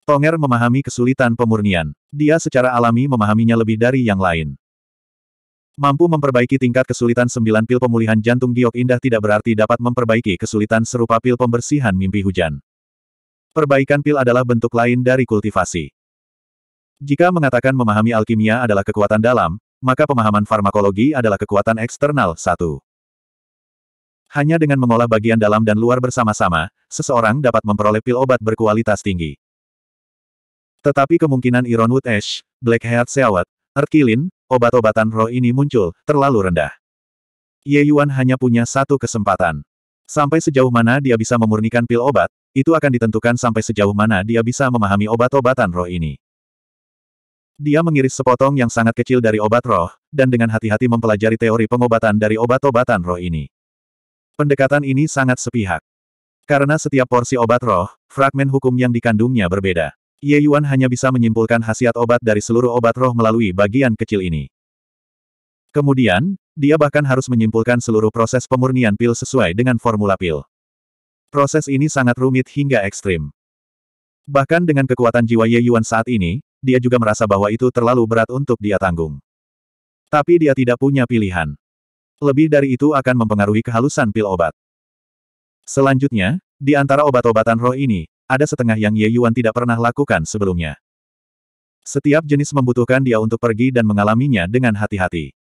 Tonger memahami kesulitan pemurnian. Dia secara alami memahaminya lebih dari yang lain. Mampu memperbaiki tingkat kesulitan 9 pil pemulihan jantung giok indah tidak berarti dapat memperbaiki kesulitan serupa pil pembersihan mimpi hujan. Perbaikan pil adalah bentuk lain dari kultivasi. Jika mengatakan memahami alkimia adalah kekuatan dalam, maka pemahaman farmakologi adalah kekuatan eksternal satu. Hanya dengan mengolah bagian dalam dan luar bersama-sama, seseorang dapat memperoleh pil obat berkualitas tinggi. Tetapi kemungkinan Ironwood Ash, Black Heart Seawat, Erkilin, obat-obatan roh ini muncul, terlalu rendah. Ye Yuan hanya punya satu kesempatan. Sampai sejauh mana dia bisa memurnikan pil obat, itu akan ditentukan sampai sejauh mana dia bisa memahami obat-obatan roh ini. Dia mengiris sepotong yang sangat kecil dari obat roh, dan dengan hati-hati mempelajari teori pengobatan dari obat-obatan roh ini. Pendekatan ini sangat sepihak. Karena setiap porsi obat roh, fragmen hukum yang dikandungnya berbeda. Ye Yuan hanya bisa menyimpulkan khasiat obat dari seluruh obat roh melalui bagian kecil ini. Kemudian, dia bahkan harus menyimpulkan seluruh proses pemurnian pil sesuai dengan formula pil. Proses ini sangat rumit hingga ekstrim. Bahkan dengan kekuatan jiwa Ye Yuan saat ini, dia juga merasa bahwa itu terlalu berat untuk dia tanggung. Tapi dia tidak punya pilihan. Lebih dari itu akan mempengaruhi kehalusan pil obat. Selanjutnya, di antara obat-obatan roh ini, ada setengah yang Ye Yuan tidak pernah lakukan sebelumnya. Setiap jenis membutuhkan dia untuk pergi dan mengalaminya dengan hati-hati.